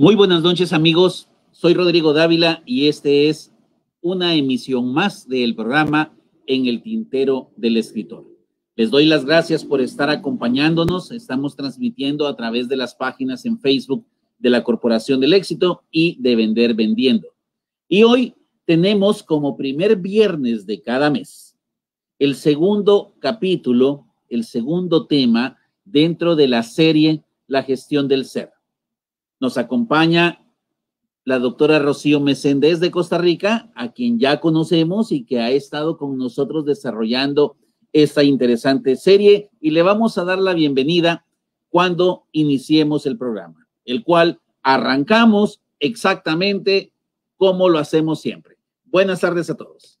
Muy buenas noches amigos, soy Rodrigo Dávila y este es una emisión más del programa En el Tintero del Escritor. Les doy las gracias por estar acompañándonos. Estamos transmitiendo a través de las páginas en Facebook de la Corporación del Éxito y de Vender Vendiendo. Y hoy tenemos como primer viernes de cada mes el segundo capítulo, el segundo tema dentro de la serie La gestión del ser. Nos acompaña la doctora Rocío Meséndez de Costa Rica, a quien ya conocemos y que ha estado con nosotros desarrollando esta interesante serie y le vamos a dar la bienvenida cuando iniciemos el programa, el cual arrancamos exactamente como lo hacemos siempre. Buenas tardes a todos.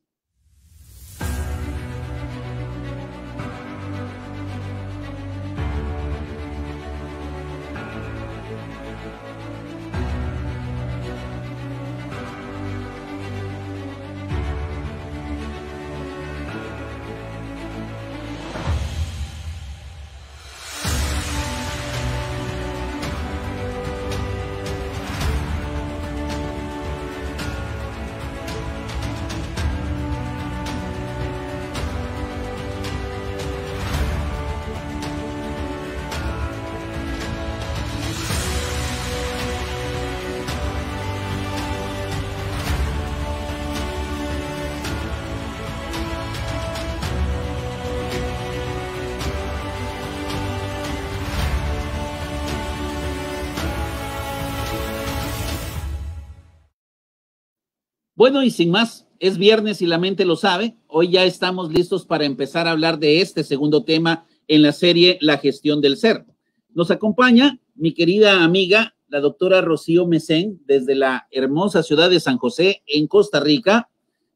Bueno, y sin más, es viernes y la mente lo sabe. Hoy ya estamos listos para empezar a hablar de este segundo tema en la serie La gestión del ser. Nos acompaña mi querida amiga, la doctora Rocío Mesén, desde la hermosa ciudad de San José, en Costa Rica.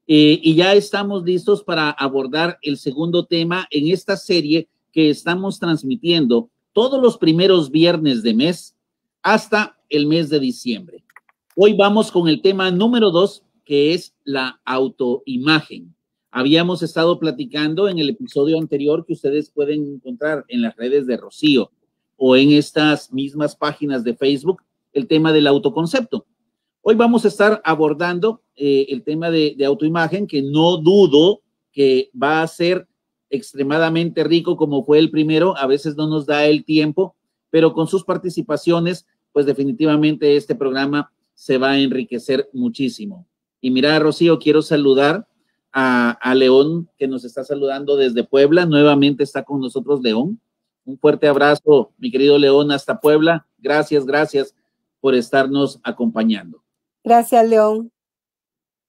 Eh, y ya estamos listos para abordar el segundo tema en esta serie que estamos transmitiendo todos los primeros viernes de mes hasta el mes de diciembre. Hoy vamos con el tema número dos que es la autoimagen. Habíamos estado platicando en el episodio anterior que ustedes pueden encontrar en las redes de Rocío o en estas mismas páginas de Facebook el tema del autoconcepto. Hoy vamos a estar abordando eh, el tema de, de autoimagen que no dudo que va a ser extremadamente rico como fue el primero. A veces no nos da el tiempo, pero con sus participaciones, pues definitivamente este programa se va a enriquecer muchísimo. Y mira, Rocío, quiero saludar a, León, que nos está saludando desde Puebla. Nuevamente está con nosotros León. Un fuerte abrazo, mi querido León, hasta Puebla. Gracias, gracias por estarnos acompañando. Gracias, León.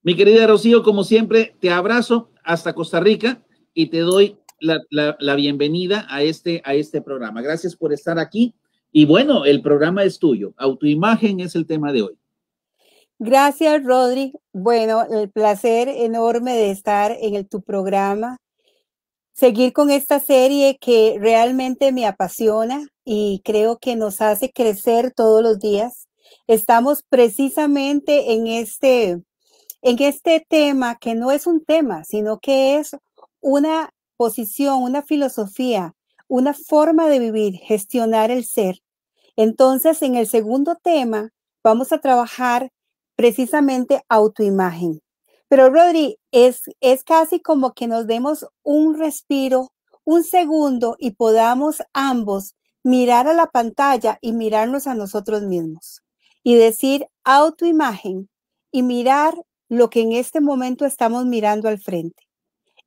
Mi querida Rocío, como siempre, te abrazo hasta Costa Rica y te doy la, la bienvenida a este, a este programa. Gracias por estar aquí. Y bueno, el programa es tuyo. Autoimagen es el tema de hoy. Gracias, Rodri. Bueno, el placer enorme de estar en el, tu programa, seguir con esta serie que realmente me apasiona y creo que nos hace crecer todos los días. Estamos precisamente en este, en este tema que no es un tema, sino que es una posición, una filosofía, una forma de vivir, gestionar el ser. Entonces, en el segundo tema, vamos a trabajar precisamente autoimagen. Pero Rodri, es, es casi como que nos demos un respiro, un segundo y podamos ambos mirar a la pantalla y mirarnos a nosotros mismos y decir autoimagen y mirar lo que en este momento estamos mirando al frente.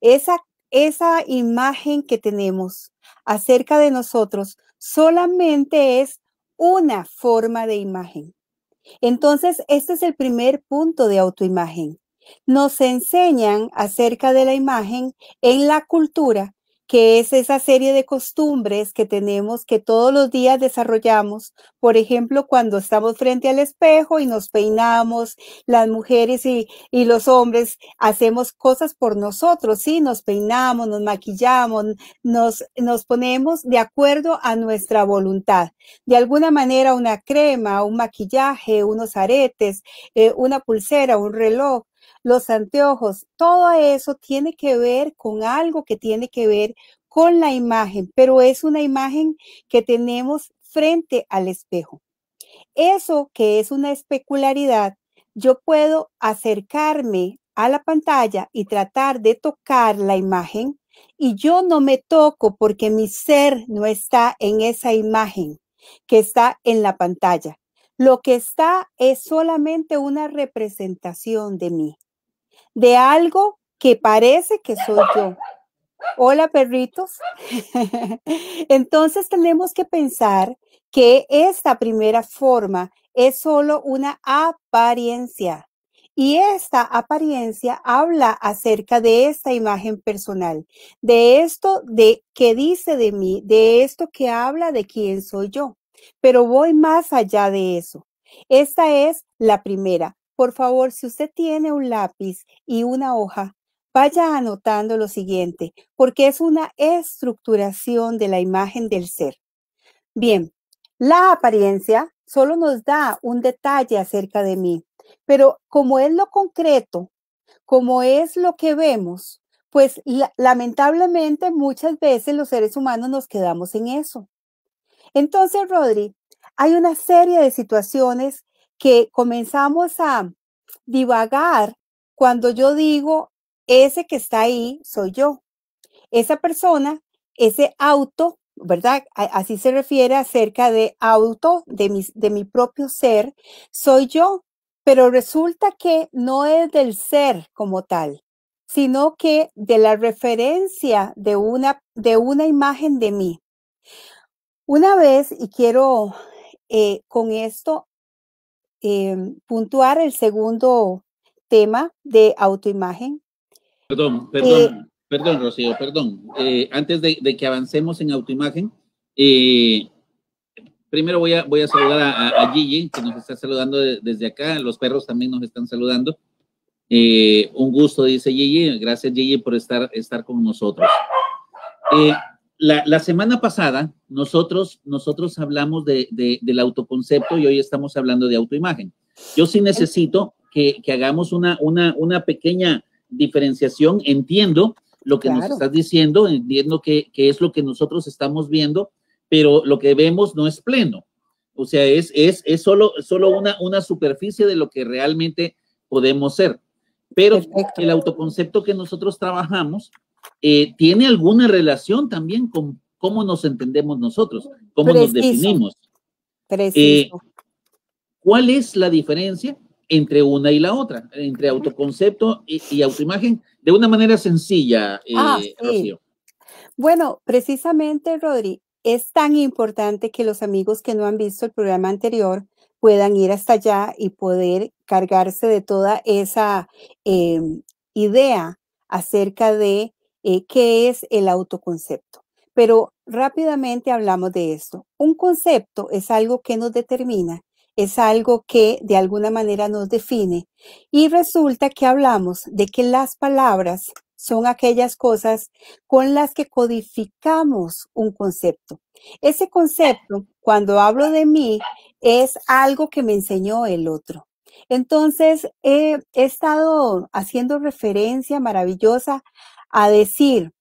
Esa, esa imagen que tenemos acerca de nosotros solamente es una forma de imagen. Entonces, este es el primer punto de autoimagen. Nos enseñan acerca de la imagen en la cultura que es esa serie de costumbres que tenemos, que todos los días desarrollamos. Por ejemplo, cuando estamos frente al espejo y nos peinamos, las mujeres y, los hombres hacemos cosas por nosotros, ¿sí? Nos peinamos, nos maquillamos, nos, ponemos de acuerdo a nuestra voluntad. De alguna manera, una crema, un maquillaje, unos aretes, eh, una pulsera, un reloj, los anteojos, todo eso tiene que ver con algo que tiene que ver con la imagen, pero es una imagen que tenemos frente al espejo. Eso que es una especularidad, yo puedo acercarme a la pantalla y tratar de tocar la imagen y yo no me toco porque mi ser no está en esa imagen que está en la pantalla. Lo que está es solamente una representación de mí de algo que parece que soy yo. Hola perritos. Entonces tenemos que pensar que esta primera forma es solo una apariencia. Y esta apariencia habla acerca de esta imagen personal, de esto de que dice de mí, de esto que habla de quién soy yo. Pero voy más allá de eso. Esta es la primera. Por favor, si usted tiene un lápiz y una hoja, vaya anotando lo siguiente, porque es una estructuración de la imagen del ser. Bien, la apariencia solo nos da un detalle acerca de mí, pero como es lo concreto, como es lo que vemos, pues lamentablemente muchas veces los seres humanos nos quedamos en eso. Entonces, Rodri, hay una serie de situaciones que comenzamos a divagar cuando yo digo, ese que está ahí soy yo. Esa persona, ese auto, ¿verdad? Así se refiere acerca de auto, de mi, de mi propio ser, soy yo. Pero resulta que no es del ser como tal, sino que de la referencia de una, de una imagen de mí. Una vez, y quiero eh, con esto Em, puntuar el segundo tema de autoimagen. Perdón, eh, perdón, perdón, Rocío, perdón. Eh, antes de, que avancemos en autoimagen, eh, primero voy a, voy a saludar a, a Gigi, que nos está saludando desde acá. Los perros también nos están saludando. un gusto, dice Gigi. Gracias, Gigi, por estar, estar con nosotros la, semana pasada nosotros, nosotros hablamos de, del autoconcepto y hoy estamos hablando de autoimagen. Yo sí necesito que, que hagamos una, una, pequeña diferenciación. Entiendo lo que nos estás diciendo, entiendo que, que, es lo que nosotros estamos viendo, pero lo que vemos no es pleno. O sea, es, es, es solo, solo una, una superficie de lo que realmente podemos ser. Pero el autoconcepto que nosotros trabajamos eh, tiene alguna relación también con cómo nos entendemos nosotros, cómo nos definimos. Preciso. Eh, ¿Cuál es la diferencia entre una y la otra, entre autoconcepto y, autoimagen, de una manera sencilla, eh, ah, Bueno, precisamente, Rodri, es tan importante que los amigos que no han visto el programa anterior puedan ir hasta allá y poder cargarse de toda esa idea acerca de eh, qué es el autoconcepto. Pero rápidamente hablamos de esto. Un concepto es algo que nos determina, es algo que de alguna manera nos define. Y resulta que hablamos de que las palabras son aquellas cosas con las que codificamos un concepto. Ese concepto, cuando hablo de mí, es algo que me enseñó el otro. Entonces, he estado haciendo referencia maravillosa a decir,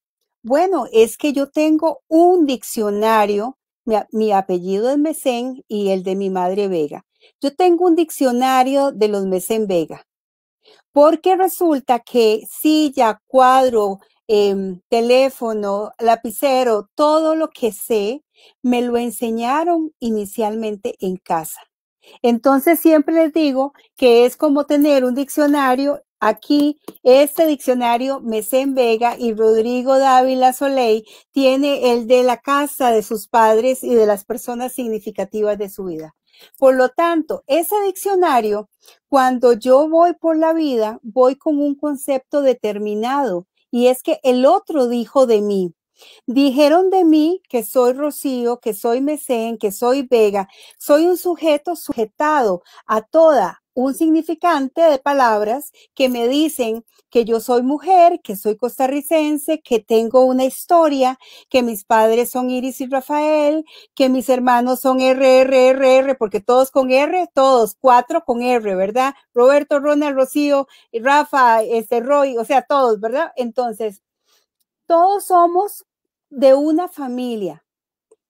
bueno, es que yo tengo un diccionario, mi, apellido es Mesén y el de mi madre Vega. Yo tengo un diccionario de los Mesén Vega, porque resulta que silla, cuadro, em, teléfono, lapicero, todo lo que sé, me lo enseñaron inicialmente en casa. Entonces siempre les digo que es como tener un diccionario Aquí, este diccionario Mesén Vega y Rodrigo Dávila Soleil tiene el de la casa de sus padres y de las personas significativas de su vida. Por lo tanto, ese diccionario, cuando yo voy por la vida, voy con un concepto determinado y es que el otro dijo de mí. Dijeron de mí que soy Rocío, que soy Mesén, que soy Vega. Soy un sujeto sujetado a toda, un significante de palabras que me dicen que yo soy mujer, que soy costarricense, que tengo una historia, que mis padres son Iris y Rafael, que mis hermanos son R, porque todos con R, todos, cuatro con R, ¿verdad? Roberto, Ronald, Rocío, Rafa, este, Roy, o sea, todos, ¿verdad? Entonces, todos somos de una familia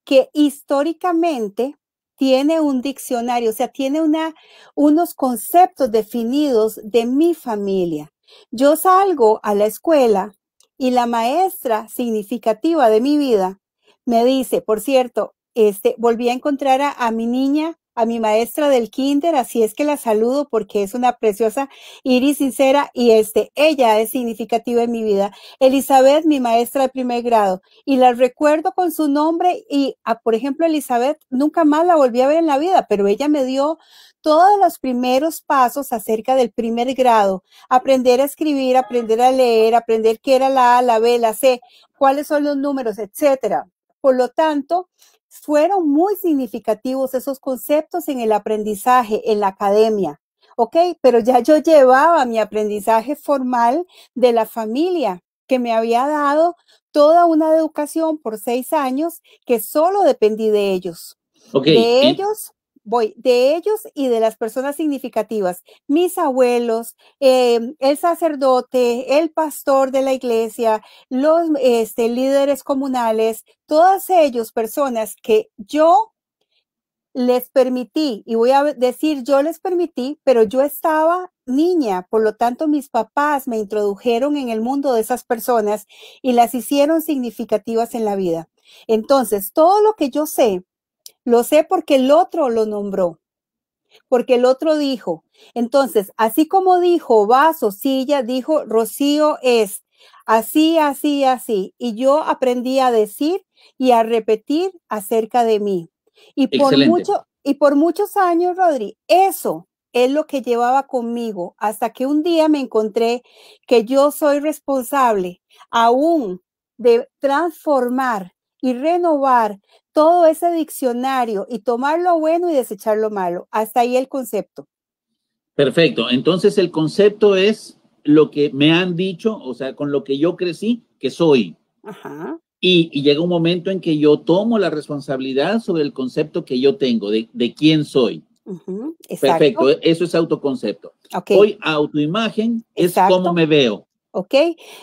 que históricamente tiene un diccionario, o sea, tiene una, unos conceptos definidos de mi familia. Yo salgo a la escuela y la maestra significativa de mi vida me dice, por cierto, este, volví a encontrar a mi niña a mi maestra del kinder, así es que la saludo porque es una preciosa Iris sincera y este, ella es significativa en mi vida. Elizabeth, mi maestra de primer grado, y la recuerdo con su nombre y, a, ah, por ejemplo, Elizabeth, nunca más la volví a ver en la vida, pero ella me dio todos los primeros pasos acerca del primer grado, aprender a escribir, aprender a leer, aprender qué era la A, la B, la C, cuáles son los números, etcétera. Por lo tanto, fueron muy significativos esos conceptos en el aprendizaje, en la academia, ¿ok? Pero ya yo llevaba mi aprendizaje formal de la familia que me había dado toda una educación por seis años que solo dependí de ellos. Okay. De ellos voy de ellos y de las personas significativas, mis abuelos, em, el sacerdote, el pastor de la iglesia, los este, líderes comunales, todas ellos personas que yo les permití, y voy a decir yo les permití, pero yo estaba niña, por lo tanto mis papás me introdujeron en el mundo de esas personas y las hicieron significativas en la vida. Entonces, todo lo que yo sé lo sé porque el otro lo nombró, porque el otro dijo. Entonces, así como dijo vaso, silla, dijo rocío es así, así, así. Y yo aprendí a decir y a repetir acerca de mí. Y por, mucho, y por muchos años, Rodri, eso es lo que llevaba conmigo hasta que un día me encontré que yo soy responsable aún de transformar y renovar todo ese diccionario y tomar lo bueno y desechar lo malo. Hasta ahí el concepto. Perfecto. Entonces el concepto es lo que me han dicho, o sea, con lo que yo crecí que soy. Y, llega un momento en que yo tomo la responsabilidad sobre el concepto que yo tengo, de, quién soy. Perfecto, eso es autoconcepto. Hoy autoimagen es cómo me veo. ¿Ok?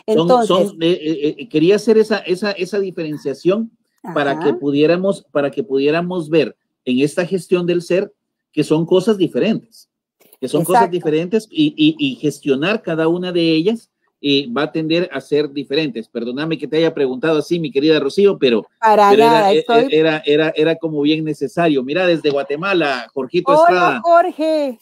Entonces. Eh, eh, eh, quería hacer esa, esa, esa diferenciación para que, pudiéramos, para que pudiéramos ver en esta gestión del ser que son cosas diferentes, que son cosas diferentes y, gestionar cada una de ellas y va a tender a ser diferentes. Perdóname que te haya preguntado así, mi querida Rocío, pero, e, e, era, era, era, como bien necesario. Mira, desde Guatemala, Jorgito Hola, Jorge,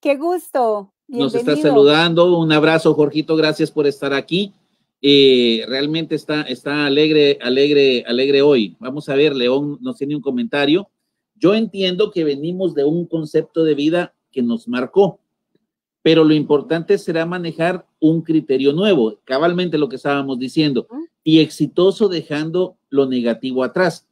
qué gusto. Nos está saludando. Un abrazo, Jorgito. Gracias por estar aquí. Eh, realmente está, está alegre, alegre, alegre hoy. Vamos a ver, León nos tiene un comentario. Yo entiendo que venimos de un concepto de vida que nos marcó, pero lo importante será manejar un criterio nuevo, cabalmente lo que estábamos diciendo, y exitoso dejando lo negativo atrás.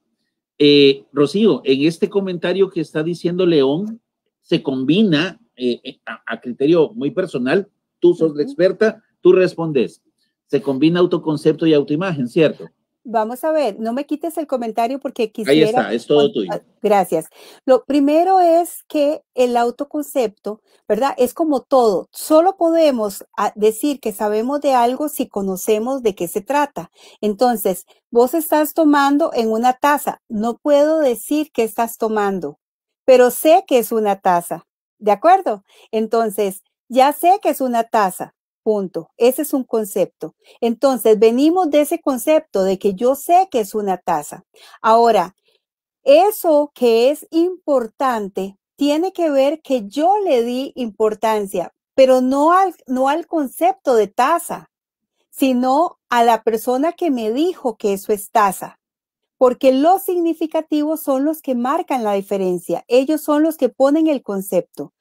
Eh, Rocío, en este comentario que está diciendo León, se combina eh, a, criterio muy personal, tú sos la experta, tú respondes. Se combina autoconcepto y autoimagen, ¿cierto? Vamos a ver, no me quites el comentario porque quisiera. Ahí está, es todo tuyo. Gracias. Lo primero es que el autoconcepto, ¿verdad? Es como todo. Solo podemos ah, decir que sabemos de algo si conocemos de qué se trata. Entonces, vos estás tomando en una taza. No puedo decir qué estás tomando, pero sé que es una taza. ¿De acuerdo? Entonces, ya sé que es una tasa, punto. Ese es un concepto. Entonces, venimos de ese concepto de que yo sé que es una tasa. Ahora, eso que es importante tiene que ver que yo le di importancia, pero no al, no al concepto de tasa, sino a la persona que me dijo que eso es tasa porque los significativos son los que marcan la diferencia, ellos son los que ponen el concepto.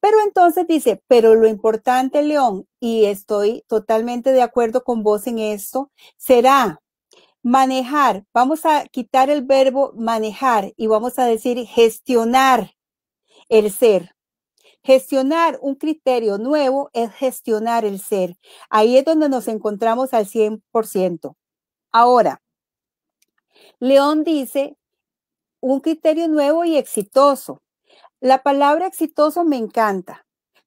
Pero entonces dice, pero lo importante, León, y estoy totalmente de acuerdo con vos en esto, será manejar, vamos a quitar el verbo manejar y vamos a decir gestionar el ser. Gestionar un criterio nuevo es gestionar el ser. Ahí es donde nos encontramos al 100%. Ahora, León dice, un criterio nuevo y exitoso. La palabra exitoso me encanta,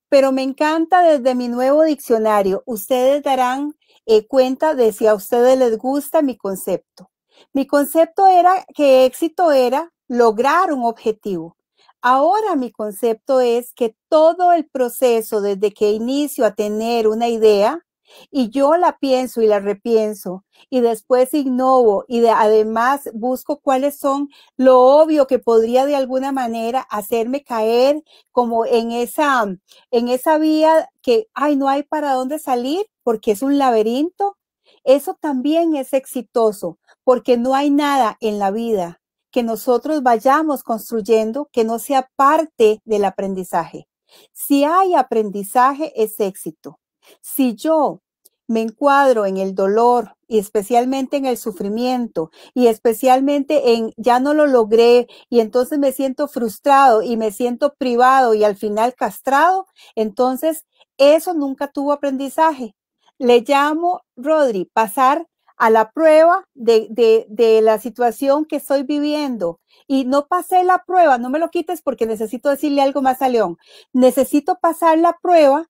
pero me encanta desde mi nuevo diccionario. Ustedes darán eh, cuenta de si a ustedes les gusta mi concepto. Mi concepto era que éxito era lograr un objetivo. Ahora mi concepto es que todo el proceso desde que inicio a tener una idea y yo la pienso y la repienso y después innovo y además busco cuáles son lo obvio que podría de alguna manera hacerme caer como en esa en esa vía que ay no hay para dónde salir porque es un laberinto, eso también es exitoso porque no hay nada en la vida que nosotros vayamos construyendo que no sea parte del aprendizaje. Si hay aprendizaje es éxito. Si yo me encuadro en el dolor y especialmente en el sufrimiento y especialmente en ya no lo logré y entonces me siento frustrado y me siento privado y al final castrado, entonces eso nunca tuvo aprendizaje. Le llamo, Rodri, pasar a la prueba de, la situación que estoy viviendo y no pasé la prueba, no me lo quites porque necesito decirle algo más a León, necesito pasar la prueba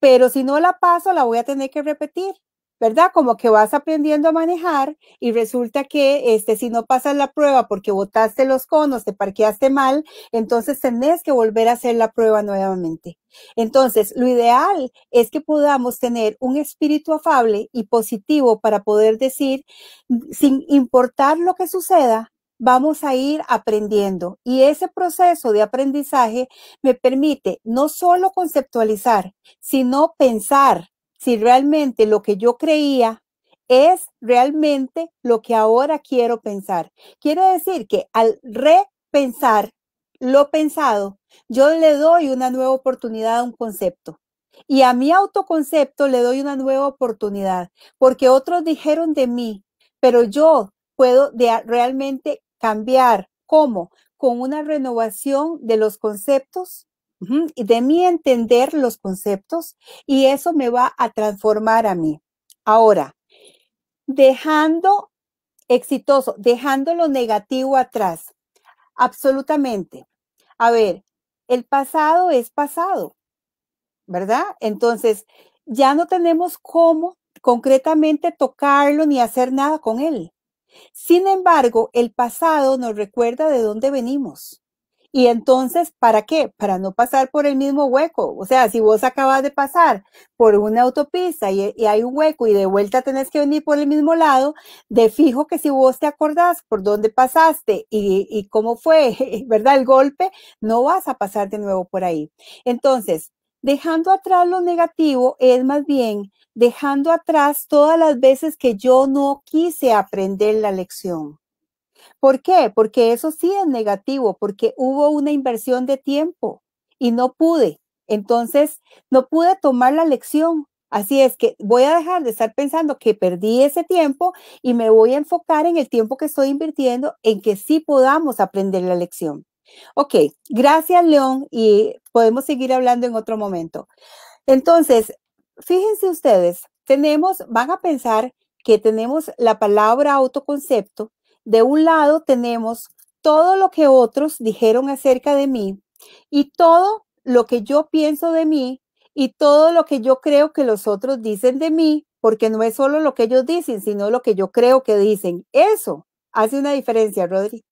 pero si no la paso, la voy a tener que repetir. ¿Verdad? Como que vas aprendiendo a manejar y resulta que este, si no pasas la prueba porque botaste los conos, te parqueaste mal, entonces tenés que volver a hacer la prueba nuevamente. Entonces, lo ideal es que podamos tener un espíritu afable y positivo para poder decir, sin importar lo que suceda, vamos a ir aprendiendo y ese proceso de aprendizaje me permite no solo conceptualizar, sino pensar si realmente lo que yo creía es realmente lo que ahora quiero pensar. Quiere decir que al repensar lo pensado, yo le doy una nueva oportunidad a un concepto. Y a mi autoconcepto le doy una nueva oportunidad, porque otros dijeron de mí, pero yo puedo realmente cambiar. ¿Cómo? Con una renovación de los conceptos, y de mi entender los conceptos y eso me va a transformar a mí. Ahora, dejando exitoso, dejando lo negativo atrás, absolutamente. A ver, el pasado es pasado, ¿verdad? Entonces, ya no tenemos cómo concretamente tocarlo ni hacer nada con él. Sin embargo, el pasado nos recuerda de dónde venimos. Y entonces, ¿para qué? Para no pasar por el mismo hueco. O sea, si vos acabas de pasar por una autopista y, hay un hueco y de vuelta tenés que venir por el mismo lado, de fijo que si vos te acordás por dónde pasaste y cómo fue, ¿verdad? El golpe, no vas a pasar de nuevo por ahí. Entonces, Dejando atrás lo negativo es más bien dejando atrás todas las veces que yo no quise aprender la lección. ¿Por qué? Porque eso sí es negativo, porque hubo una inversión de tiempo y no pude. Entonces, no pude tomar la lección. Así es que voy a dejar de estar pensando que perdí ese tiempo y me voy a enfocar en el tiempo que estoy invirtiendo en que sí podamos aprender la lección. Ok, gracias León y Podemos seguir hablando en otro momento. Entonces, fíjense ustedes, tenemos, van a pensar que tenemos la palabra autoconcepto. De un lado tenemos todo lo que otros dijeron acerca de mí y todo lo que yo pienso de mí y todo lo que yo creo que los otros dicen de mí, porque no es solo lo que ellos dicen, sino lo que yo creo que dicen. Eso hace una diferencia, Rodri.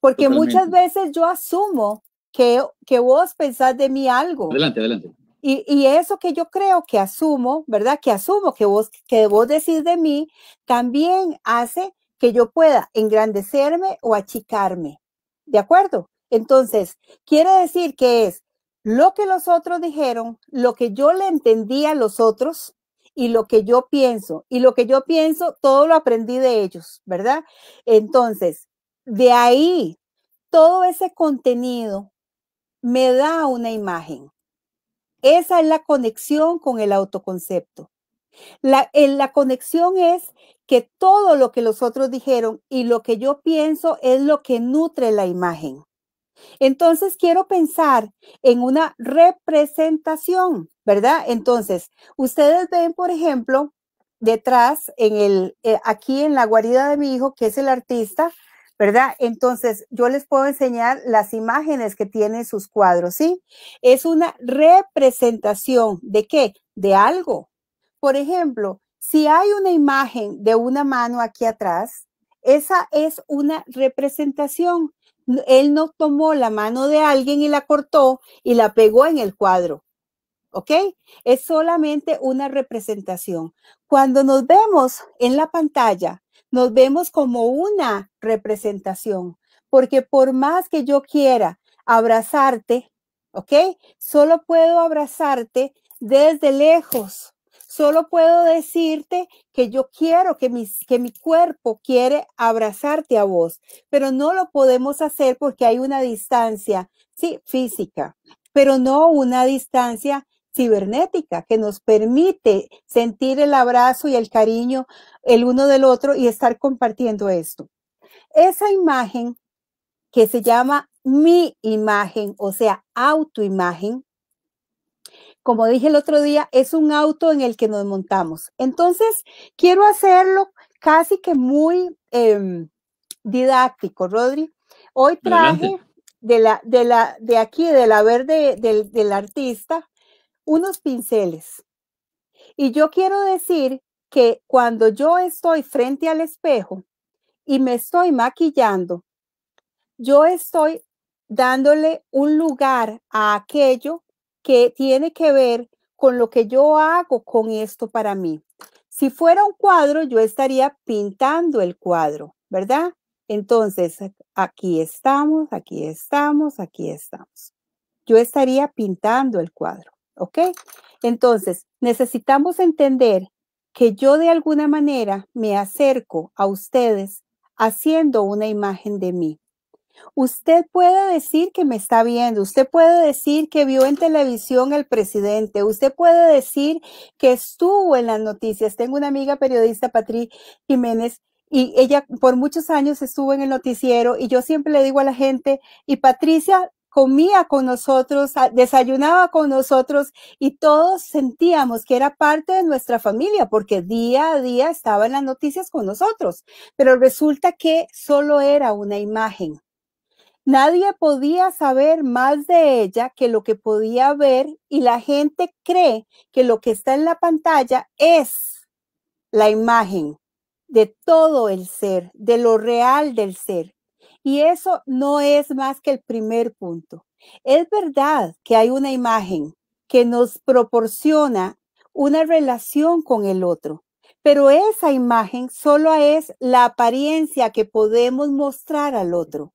Porque muchas veces yo asumo que, vos pensás de mí algo. Adelante, adelante. Y, y, eso que yo creo que asumo, ¿verdad? Que asumo que vos, que vos decís de mí, también hace que yo pueda engrandecerme o achicarme. ¿De acuerdo? Entonces, quiere decir que es lo que los otros dijeron, lo que yo le entendí a los otros y lo que yo pienso. Y lo que yo pienso, todo lo aprendí de ellos, ¿verdad? Entonces, de ahí, todo ese contenido me da una imagen. Esa es la conexión con el autoconcepto. La, en la conexión es que todo lo que los otros dijeron y lo que yo pienso es lo que nutre la imagen. Entonces quiero pensar en una representación, ¿verdad? Entonces, ustedes ven, por ejemplo, detrás, en el, eh, aquí en la guarida de mi hijo, que es el artista, ¿verdad? Entonces, yo les puedo enseñar las imágenes que tienen sus cuadros, ¿sí? Es una representación de qué? De algo. Por ejemplo, si hay una imagen de una mano aquí atrás, esa es una representación. Él no tomó la mano de alguien y la cortó y la pegó en el cuadro. ¿ok? Es solamente una representación. Cuando nos vemos en la pantalla nos vemos como una representación, porque por más que yo quiera abrazarte, ¿ok? Solo puedo abrazarte desde lejos. Solo puedo decirte que yo quiero, que mi, que mi cuerpo quiere abrazarte a vos, pero no lo podemos hacer porque hay una distancia, sí, física, pero no una distancia cibernética que nos permite sentir el abrazo y el cariño el uno del otro y estar compartiendo esto. Esa imagen que se llama mi imagen, o sea, autoimagen, como dije el otro día, es un auto en el que nos montamos. Entonces, quiero hacerlo casi que muy em, didáctico, Rodri. Hoy traje de, la, de, la, de aquí, de la verde del artista, unos pinceles. Y yo quiero decir que cuando yo estoy frente al espejo y me estoy maquillando, yo estoy dándole un lugar a aquello que tiene que ver con lo que yo hago con esto para mí. Si fuera un cuadro, yo estaría pintando el cuadro, ¿verdad? Entonces, aquí estamos, aquí estamos, aquí estamos. Yo estaría pintando el cuadro. ¿Ok? Entonces, necesitamos entender que yo de alguna manera me acerco a ustedes haciendo una imagen de mí. Usted puede decir que me está viendo, usted puede decir que vio en televisión al presidente, usted puede decir que estuvo en las noticias. Tengo una amiga periodista, Patri Jiménez, y ella por muchos años estuvo en el noticiero y yo siempre le digo a la gente, y Patricia comía con nosotros, desayunaba con nosotros y todos sentíamos que era parte de nuestra familia porque día a día estaba en las noticias con nosotros. Pero resulta que solo era una imagen. Nadie podía saber más de ella que lo que podía ver y la gente cree que lo que está en la pantalla es la imagen de todo el ser, de lo real del ser. Y eso no es más que el primer punto. Es verdad que hay una imagen que nos proporciona una relación con el otro, pero esa imagen solo es la apariencia que podemos mostrar al otro.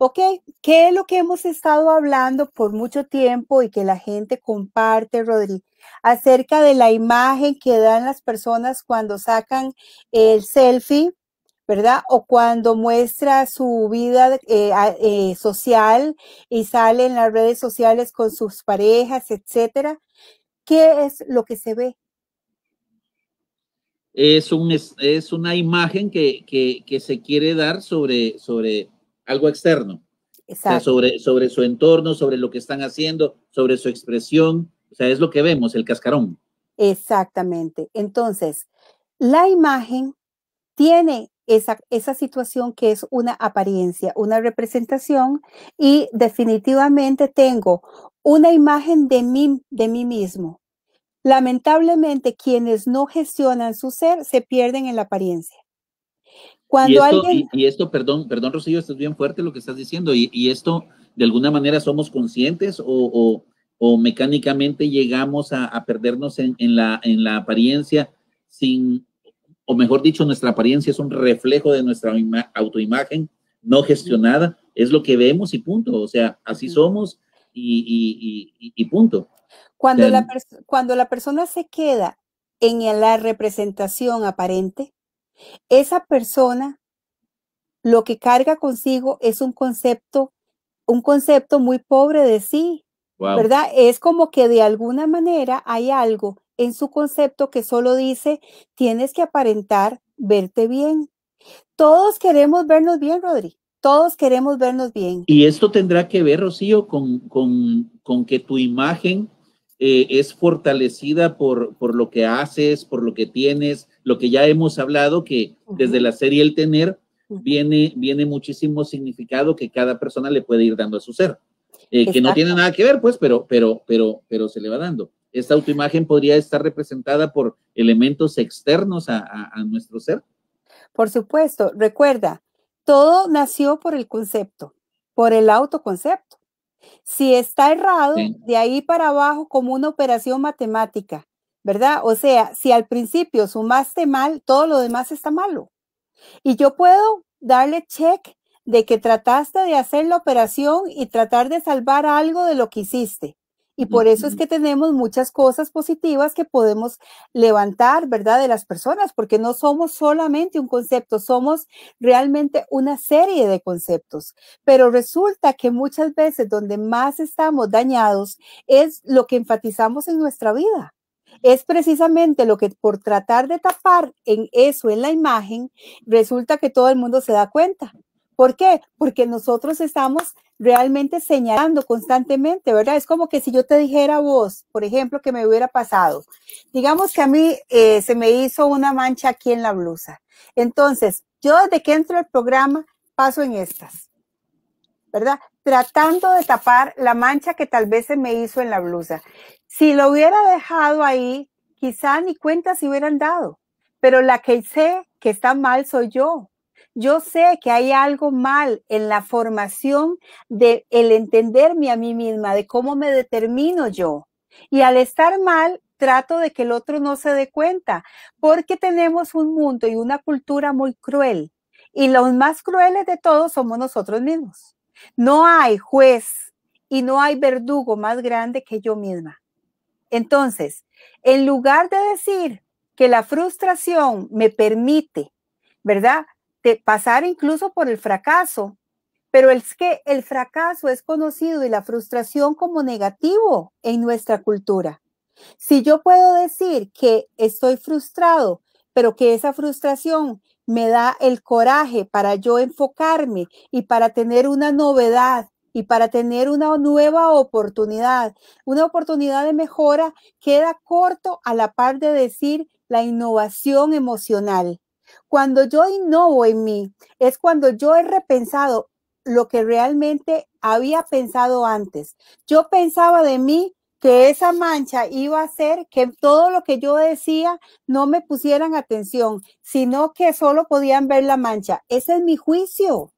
¿Ok? ¿Qué es lo que hemos estado hablando por mucho tiempo y que la gente comparte, Rodri? Acerca de la imagen que dan las personas cuando sacan el selfie ¿verdad? O cuando muestra su vida eh, eh, social y sale en las redes sociales con sus parejas, etcétera. ¿Qué es lo que se ve? Es, un, es una imagen que, que, se quiere dar sobre, sobre algo externo. sobre, sobre su entorno, sobre lo que están haciendo, sobre su expresión. O sea, es lo que vemos, el cascarón. Exactamente. Entonces, la imagen tiene esa, situación que es una apariencia, una representación y definitivamente tengo una imagen de mí, de mí mismo. Lamentablemente, quienes no gestionan su ser se pierden en la apariencia. Cuando y esto, y, esto, perdón, perdón, Rocío, esto es bien fuerte lo que estás diciendo. Y, esto, de alguna manera, somos conscientes o, o, mecánicamente llegamos a, perdernos en, la, en la apariencia sin, o mejor dicho, nuestra apariencia es un reflejo de nuestra autoimagen no gestionada, es lo que vemos y punto, o sea, así somos y, punto. Cuando, la cuando la persona se queda en la representación aparente, esa persona lo que carga consigo es un concepto, un concepto muy pobre de sí, ¿verdad? Es como que de alguna manera hay algo en su concepto que solo dice, tienes que aparentar verte bien. Todos queremos vernos bien, Rodri. Todos queremos vernos bien. Y esto tendrá que ver, Rocío, con, con, con que tu imagen eh, es fortalecida por, por lo que haces, por lo que tienes, lo que ya hemos hablado, que desde la serie El Tener viene, viene muchísimo significado que cada persona le puede ir dando a su ser. Eh, que no tiene nada que ver, pues, pero, pero, pero, pero se le va dando esta autoimagen podría estar representada por elementos externos a, nuestro ser. Por supuesto, recuerda, todo nació por el concepto, por el autoconcepto. Si está errado, de ahí para abajo como una operación matemática, ¿verdad? O sea, si al principio sumaste mal, todo lo demás está malo. Y yo puedo darle check de que trataste de hacer la operación y tratar de salvar algo de lo que hiciste. Y por eso es que tenemos muchas cosas positivas que podemos levantar, ¿verdad? De las personas, porque no somos solamente un concepto, somos realmente una serie de conceptos. Pero resulta que muchas veces donde más estamos dañados es lo que enfatizamos en nuestra vida es precisamente lo que por tratar de tapar en eso, en la imagen, resulta que todo el mundo se da cuenta. ¿Por qué? Porque nosotros estamos realmente señalando constantemente, ¿verdad? Es como que si yo te dijera vos, por ejemplo, que me hubiera pasado, digamos que a mí eh, se me hizo una mancha aquí en la blusa. Entonces, yo desde que entro al programa paso en estas, ¿verdad? Tratando de tapar la mancha que tal vez se me hizo en la blusa. Si lo hubiera dejado ahí, quizá ni cuenta se hubieran dado, pero la que sé que está mal soy yo, yo sé que hay algo mal en la formación de el entenderme a mí misma, de cómo me determino yo. Y al estar mal, trato de que el otro no se dé cuenta, porque tenemos un mundo y una cultura muy cruel. Y los más crueles de todos somos nosotros mismos. No hay juez y no hay verdugo más grande que yo misma. Entonces, en lugar de decir que la frustración me permite, ¿verdad? de pasar incluso por el fracaso, pero es que el fracaso es conocido y la frustración como negativo en nuestra cultura. Si yo puedo decir que estoy frustrado, pero que esa frustración me da el coraje para yo enfocarme y para tener una novedad y para tener una nueva oportunidad, una oportunidad de mejora, queda corto a la par de decir la innovación emocional. Cuando yo innovo en mí, es cuando yo he repensado lo que realmente había pensado antes. Yo pensaba de mí que esa mancha iba a ser que todo lo que yo decía no me pusieran atención, sino que solo podían ver la mancha. Ese es mi juicio.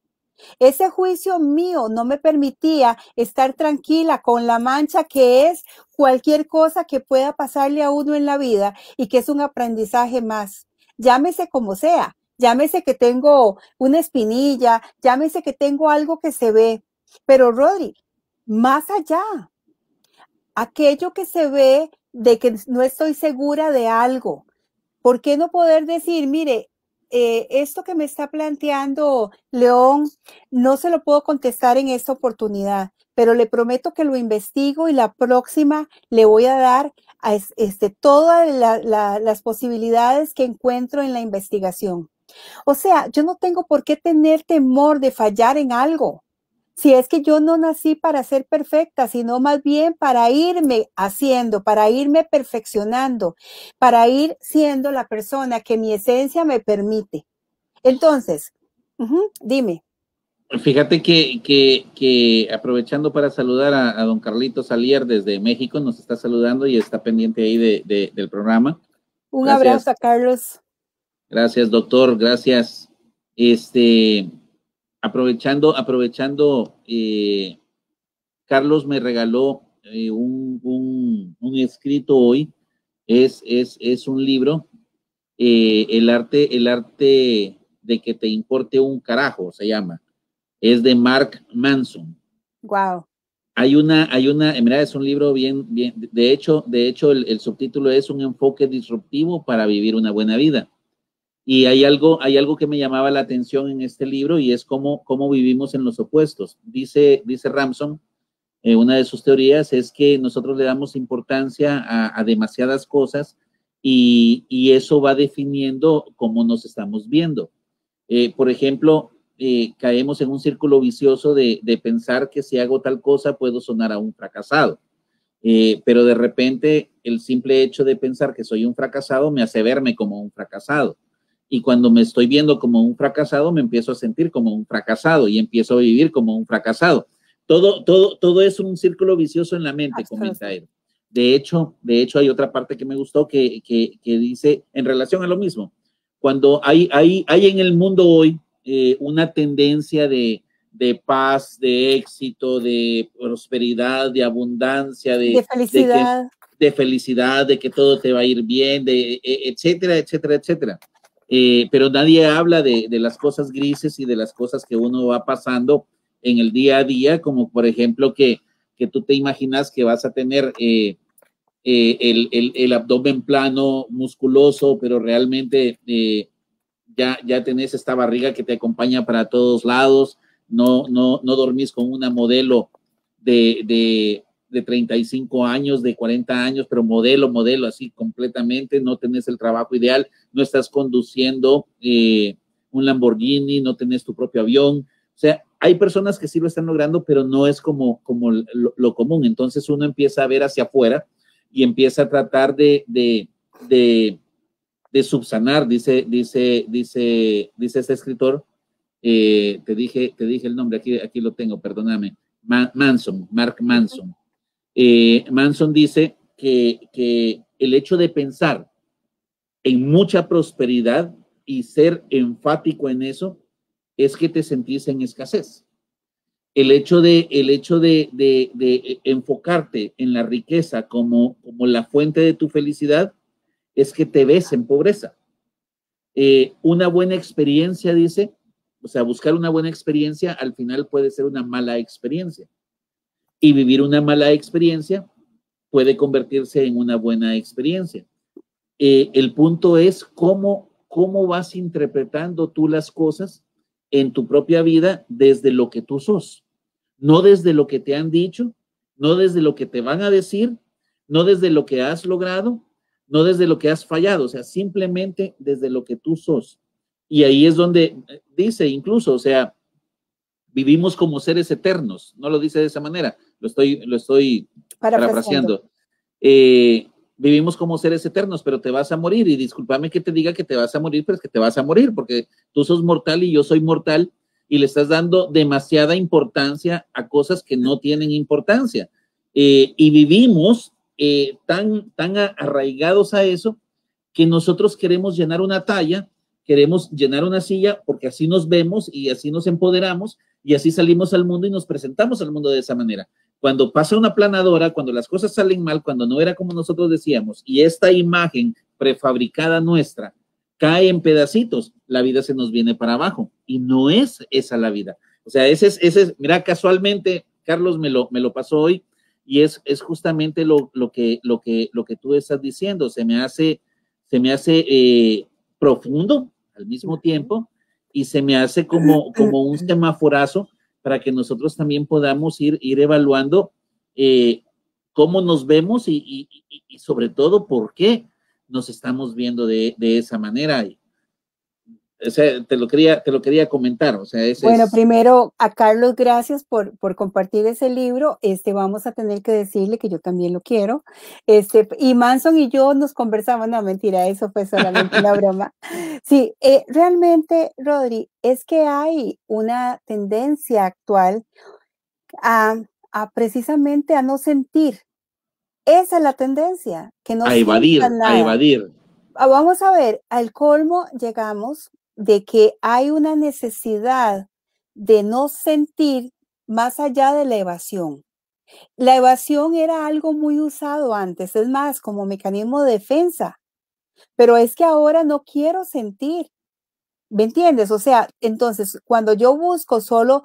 Ese juicio mío no me permitía estar tranquila con la mancha que es cualquier cosa que pueda pasarle a uno en la vida y que es un aprendizaje más llámese como sea, llámese que tengo una espinilla, llámese que tengo algo que se ve. Pero Rodri, más allá, aquello que se ve de que no estoy segura de algo, ¿por qué no poder decir, mire, eh, esto que me está planteando León, no se lo puedo contestar en esta oportunidad, pero le prometo que lo investigo y la próxima le voy a dar este, todas las posibilidades que encuentro en la investigación. O sea, yo no tengo por qué tener temor de fallar en algo. Si es que yo no nací para ser perfecta, sino más bien para irme haciendo, para irme perfeccionando, para ir siendo la persona que mi esencia me permite. Entonces, dime. Fíjate que, aprovechando para saludar a, don Carlito Salier desde México, nos está saludando y está pendiente ahí de, del programa. Un abrazo, a Carlos. Gracias, doctor, gracias. Este, aprovechando, aprovechando, eh, Carlos me regaló eh, un, escrito hoy, es, es, es un libro, eh, el arte, el arte de que te importe un carajo, se llama es de Mark Manson. Wow. Hay una, hay una, mira, es un libro bien, bien, de hecho, de hecho, el, subtítulo es un enfoque disruptivo para vivir una buena vida. Y hay algo, hay algo que me llamaba la atención en este libro y es cómo, cómo vivimos en los opuestos. Dice, dice Ramson, eh, una de sus teorías es que nosotros le damos importancia a, demasiadas cosas y, eso va definiendo cómo nos estamos viendo. Eh, por ejemplo, eh, caemos en un círculo vicioso de, pensar que si hago tal cosa puedo sonar a un fracasado. Eh, pero de repente el simple hecho de pensar que soy un fracasado me hace verme como un fracasado. Y cuando me estoy viendo como un fracasado, me empiezo a sentir como un fracasado y empiezo a vivir como un fracasado. Todo, todo, todo es un círculo vicioso en la mente, De hecho, de hecho, hay otra parte que me gustó que, que, que dice en relación a lo mismo. Cuando hay, hay, hay en el mundo hoy eh, una tendencia de, de, paz, de éxito, de prosperidad, de abundancia, de, de felicidad. De, que, felicidad, de que todo te va a ir bien, de, e, etcétera, etcétera, etcétera. Eh, pero nadie habla de, de las cosas grises y de las cosas que uno va pasando en el día a día, como por ejemplo que, que tú te imaginas que vas a tener eh, el, el, el, abdomen plano, musculoso, pero realmente ya, ya tenés esta barriga que te acompaña para todos lados, no, no, dormís con una modelo de, 35 años, de 40 años, pero modelo, modelo, así completamente, no tenés el trabajo ideal, no estás conduciendo eh, un Lamborghini, no tenés tu propio avión. O sea, hay personas que sí lo están logrando, pero no es como, como lo, común. Entonces uno empieza a ver hacia afuera y empieza a tratar de de subsanar, dice, dice, dice, dice este escritor. Eh, te, dije, te dije el nombre, aquí, aquí lo tengo, perdóname. Manson, Mark Manson. Eh, Manson dice que, que el hecho de pensar en mucha prosperidad y ser enfático en eso es que te sentís en escasez. El hecho de, el hecho de, de, de, eh, enfocarte en la riqueza como, como la fuente de tu felicidad es que te ves en pobreza. Eh, una buena experiencia, dice, o sea, buscar una buena experiencia al final puede ser una mala experiencia. Y vivir una mala experiencia puede convertirse en una buena experiencia. Eh, el punto es cómo, cómo vas interpretando tú las cosas en tu propia vida desde lo que tú sos, no desde lo que te han dicho, no desde lo que te van a decir, no desde lo que has logrado, no desde lo que has fallado, o sea, simplemente desde lo que tú sos. Y ahí es donde eh, dice incluso, o sea, vivimos como seres eternos, no lo dice de esa manera, lo estoy, lo estoy parafraseando. Eh, vivimos como seres eternos, pero te vas a morir. Y discúlpame que te diga que te vas a morir, pero es que te vas a morir porque tú sos mortal y yo soy mortal y le estás dando demasiada importancia a cosas que no tienen importancia. Eh, y vivimos eh, tan, tan arraigados a eso que nosotros queremos llenar una talla, queremos llenar una silla porque así nos vemos y así nos empoderamos y así salimos al mundo y nos presentamos al mundo de esa manera. Cuando pasa una planadora, cuando las cosas salen mal, cuando no era como nosotros decíamos y esta imagen prefabricada nuestra cae en pedacitos, la vida se nos viene para abajo y no es esa la vida. O sea, ese es, ese es, mira, casualmente Carlos me lo, me lo pasó hoy y es, justamente lo, que, lo, que, lo que tú estás diciendo. Se me hace, se me hace eh, profundo al mismo tiempo y se me hace como, como un semaforazo para que nosotros también podamos ir, ir evaluando eh, cómo nos vemos y, sobre todo por qué nos estamos viendo de, de esa manera te lo quería, te lo quería comentar. bueno, primero a Carlos, gracias por, por compartir ese libro. Este, vamos a tener que decirle que yo también lo quiero. Este, y Manson y yo nos conversamos, no, mentira, eso fue solamente una broma. Sí, eh, realmente, Rodri, es que hay una tendencia actual a, a precisamente a no sentir. Esa es la tendencia, que no a evadir, a evadir. Ah, vamos a ver, al colmo llegamos de que hay una necesidad de no sentir más allá de la evasión. La evasión era algo muy usado antes, es más, como mecanismo de defensa, pero es que ahora no quiero sentir. ¿Me entiendes? O sea, entonces, cuando yo busco solo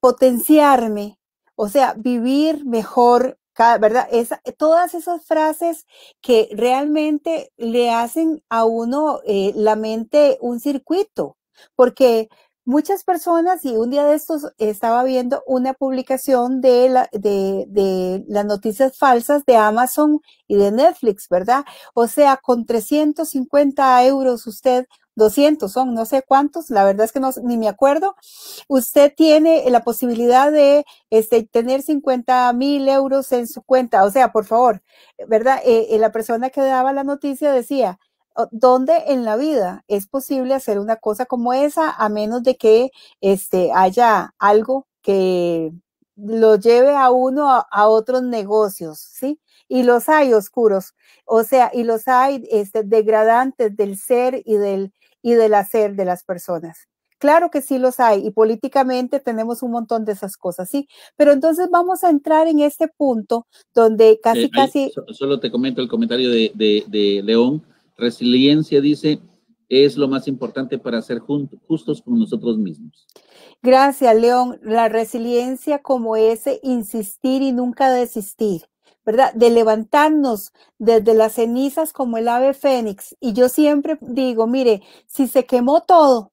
potenciarme, o sea, vivir mejor ¿verdad? Eh, todas esas frases que realmente le hacen a uno eh, la mente un circuito, porque muchas personas, y un día de estos estaba viendo una publicación de, de, de, las noticias falsas de Amazon y de Netflix, ¿verdad? O sea, con 350 euros usted 200 son, no sé cuántos, la verdad es que no, ni me acuerdo, usted tiene eh, la posibilidad de este, tener 50 mil euros en su cuenta. O sea, por favor, ¿verdad? Eh, eh, la persona que daba la noticia decía, oh, ¿dónde en la vida es posible hacer una cosa como esa a menos de que este, haya algo que lo lleve a uno a, a otros negocios, ¿sí? y los hay oscuros, o sea, y los hay este, degradantes del ser y del, y del hacer de las personas. Claro que sí los hay y políticamente tenemos un montón de esas cosas, sí. Pero entonces vamos a entrar en este punto donde eh, casi, casi... Solo te comento el comentario de, León. Resiliencia dice, es lo más importante para ser justos con nosotros mismos. Gracias, León. La resiliencia como ese insistir y nunca desistir ¿verdad? De levantarnos desde las cenizas como el ave fénix. Y yo siempre digo, mire, si se quemó todo,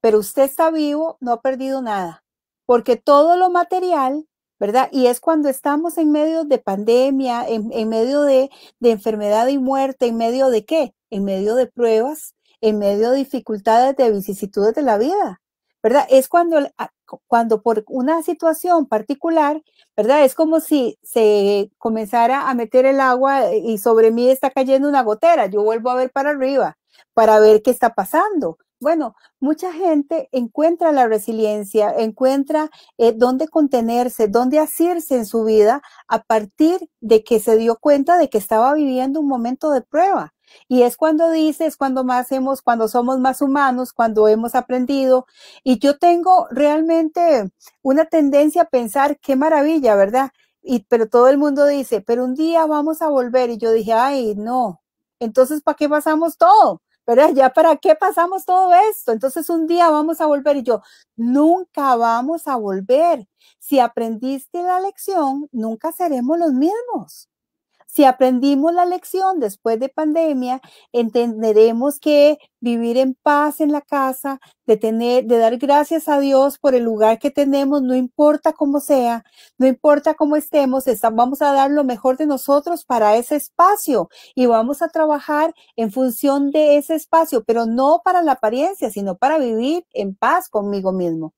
pero usted está vivo, no ha perdido nada, porque todo lo material ¿verdad? Y es cuando estamos en medio de pandemia, en, medio de, de, enfermedad y muerte, en medio de qué? En medio de pruebas, en medio de dificultades, de vicisitudes de la vida. ¿verdad? Es cuando, ah, cuando por una situación particular, ¿verdad? Es como si se comenzara a meter el agua eh, y sobre mí está cayendo una gotera. Yo vuelvo a ver para arriba para ver qué está pasando. Bueno, mucha gente encuentra la resiliencia, encuentra eh, dónde contenerse, dónde asirse en su vida a partir de que se dio cuenta de que estaba viviendo un momento de prueba. Y es cuando dices, cuando más hemos, cuando somos más humanos, cuando hemos aprendido. Y yo tengo realmente una tendencia a pensar, qué maravilla, ¿verdad? Y, pero todo el mundo dice, pero un día vamos a volver. Y yo dije, ay, no. Entonces, ¿para qué pasamos todo? ¿verdad? ¿Ya para qué pasamos todo esto? Entonces un día vamos a volver y yo, nunca vamos a volver. Si aprendiste la lección, nunca seremos los mismos. Si aprendimos la lección después de pandemia, entenderemos que vivir en paz en la casa, de tener, de dar gracias a Dios por el lugar que tenemos, no importa cómo sea, no importa cómo estemos, vamos a dar lo mejor de nosotros para ese espacio y vamos a trabajar en función de ese espacio, pero no para la apariencia, sino para vivir en paz conmigo mismo.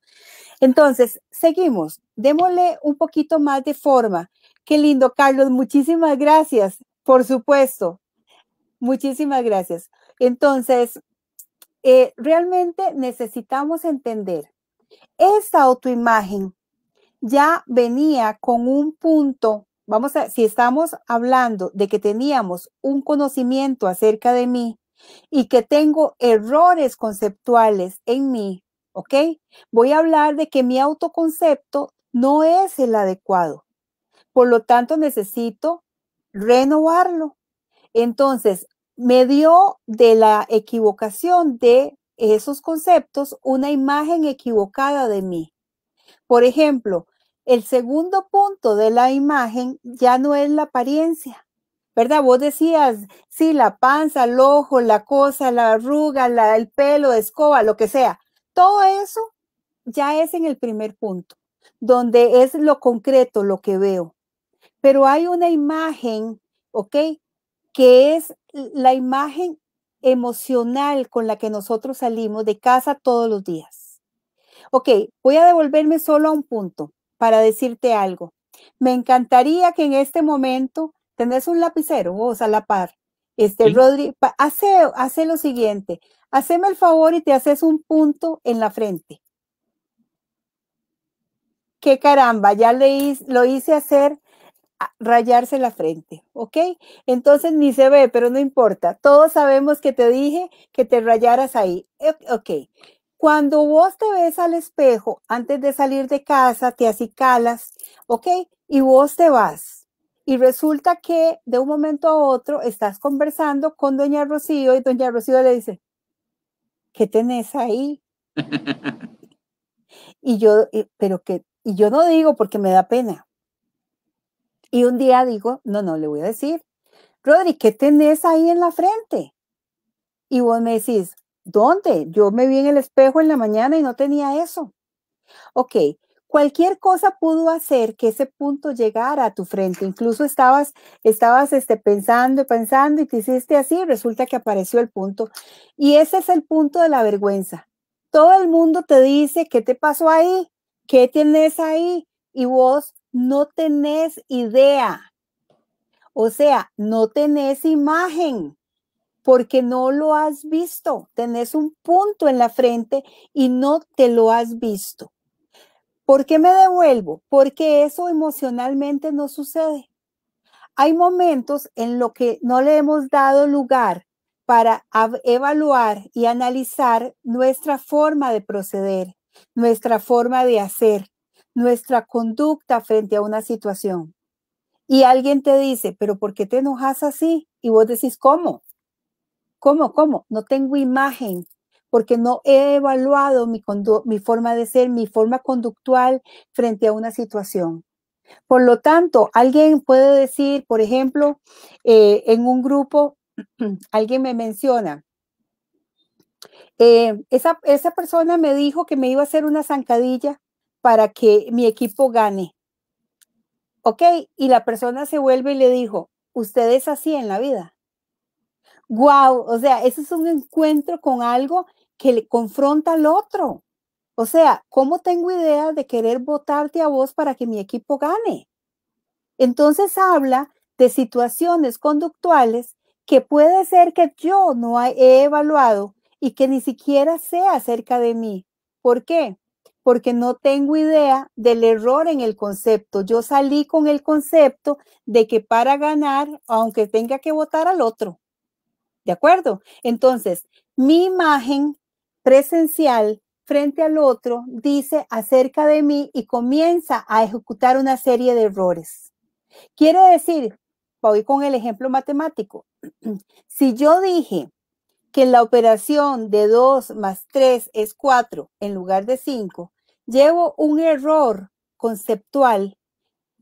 Entonces, seguimos, démosle un poquito más de forma. Qué lindo, Carlos. Muchísimas gracias. Por supuesto. Muchísimas gracias. Entonces, eh, realmente necesitamos entender, esta autoimagen ya venía con un punto, vamos a, si estamos hablando de que teníamos un conocimiento acerca de mí y que tengo errores conceptuales en mí, ¿ok? Voy a hablar de que mi autoconcepto no es el adecuado. Por lo tanto, necesito renovarlo. Entonces, me dio de la equivocación de esos conceptos una imagen equivocada de mí. Por ejemplo, el segundo punto de la imagen ya no es la apariencia, ¿verdad? Vos decías, sí, la panza, el ojo, la cosa, la arruga, el pelo, escoba, lo que sea. Todo eso ya es en el primer punto, donde es lo concreto, lo que veo. Pero hay una imagen, ¿ok? Que es la imagen emocional con la que nosotros salimos de casa todos los días. Ok, voy a devolverme solo a un punto para decirte algo. Me encantaría que en este momento tenés un lapicero, vos a la par. Este, Rodri, hace, lo siguiente, haceme el favor y te haces un punto en la frente. Qué caramba, ya le, lo hice hacer rayarse la frente, ¿ok? Entonces ni se ve, pero no importa. Todos sabemos que te dije que te rayaras ahí, e-, ok. Cuando vos te ves al espejo antes de salir de casa, te acicalas, ¿ok? Y vos te vas. Y resulta que de un momento a otro estás conversando con doña Rocío y doña Rocío le dice, ¿qué tenés ahí? y yo, pero que, y yo no digo porque me da pena y un día digo, no, no, le voy a decir, Rodri, ¿qué tenés ahí en la frente? Y vos me decís, ¿dónde? Yo me vi en el espejo en la mañana y no tenía eso. Ok, cualquier cosa pudo hacer que ese punto llegara a tu frente. Incluso estabas, estabas este, pensando y pensando y te hiciste así, resulta que apareció el punto. Y ese es el punto de la vergüenza. Todo el mundo te dice, ¿qué te pasó ahí? ¿Qué tienes ahí? Y vos no tenés idea. O sea, no tenés imagen porque no lo has visto. Tenés un punto en la frente y no te lo has visto. ¿Por qué me devuelvo? Porque eso emocionalmente no sucede. Hay momentos en los que no le hemos dado lugar para evaluar y analizar nuestra forma de proceder, nuestra forma de hacer, nuestra conducta frente a una situación. Y alguien te dice, pero ¿por qué te enojas así? Y vos decís, ¿cómo? ¿Cómo? ¿Cómo? No tengo imagen porque no he evaluado mi, mi forma de ser, mi forma conductual frente a una situación. Por lo tanto, alguien puede decir, por ejemplo, eh, en un grupo, alguien me menciona, eh, esa, esa persona me dijo que me iba a hacer una zancadilla para que mi equipo gane. Ok, y la persona se vuelve y le dijo, usted es así en la vida. Wow, o sea, eso es un encuentro con algo que le confronta al otro. O sea, ¿cómo tengo idea de querer votarte a vos para que mi equipo gane? Entonces habla de situaciones conductuales que puede ser que yo no he evaluado y que ni siquiera sea acerca de mí. ¿Por qué? porque no tengo idea del error en el concepto. Yo salí con el concepto de que para ganar, aunque tenga que votar al otro. ¿De acuerdo? Entonces, mi imagen presencial frente al otro dice acerca de mí y comienza a ejecutar una serie de errores. Quiere decir, voy con el ejemplo matemático, si yo dije que la operación de 2 más 3 es 4 en lugar de 5, llevo un error conceptual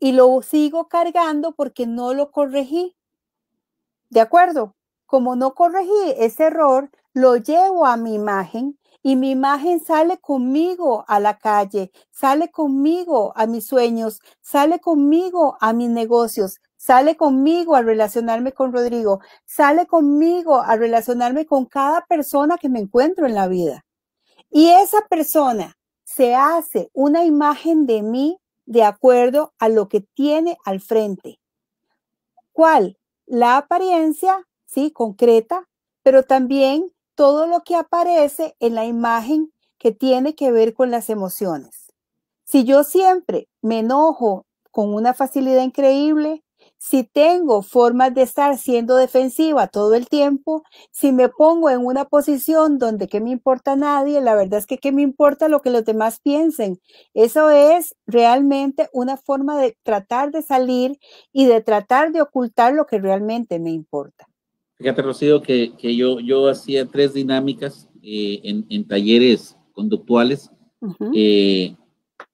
y lo sigo cargando porque no lo corregí. ¿De acuerdo? Como no corregí ese error, lo llevo a mi imagen y mi imagen sale conmigo a la calle, sale conmigo a mis sueños, sale conmigo a mis negocios, sale conmigo al relacionarme con Rodrigo, sale conmigo a relacionarme con cada persona que me encuentro en la vida. Y esa persona se hace una imagen de mí de acuerdo a lo que tiene al frente. ¿Cuál? La apariencia, sí, concreta, pero también todo lo que aparece en la imagen que tiene que ver con las emociones. Si yo siempre me enojo con una facilidad increíble, si tengo formas de estar siendo defensiva todo el tiempo, si me pongo en una posición donde qué me importa a nadie, la verdad es que qué me importa lo que los demás piensen. Eso es realmente una forma de tratar de salir y de tratar de ocultar lo que realmente me importa. Fíjate, Rocío, que, yo, yo hacía tres dinámicas eh, en, talleres conductuales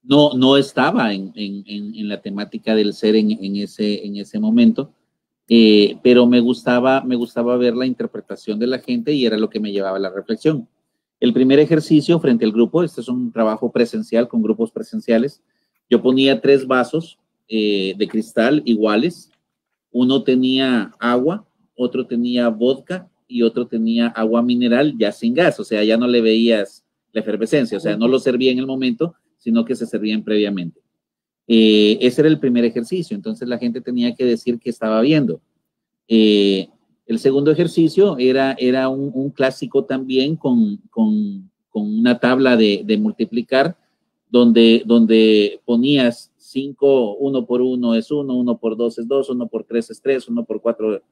no, estaba en, la temática del ser en, en ese, momento, eh, pero me gustaba, me gustaba ver la interpretación de la gente y era lo que me llevaba a la reflexión. El primer ejercicio frente al grupo, este es un trabajo presencial con grupos presenciales, yo ponía tres vasos eh, de cristal iguales, uno tenía agua, otro tenía vodka y otro tenía agua mineral ya sin gas, o sea, ya no le veías la efervescencia, o sea, no lo servía en el momento, sino que se servían previamente. Eh, ese era el primer ejercicio, entonces la gente tenía que decir qué estaba viendo. Eh, el segundo ejercicio era, era un, un clásico también con, una tabla de, multiplicar donde ponías 5, 1 por 1 es 1, 1 por 2 es 2, 1 por 3 es 3, 1 por 4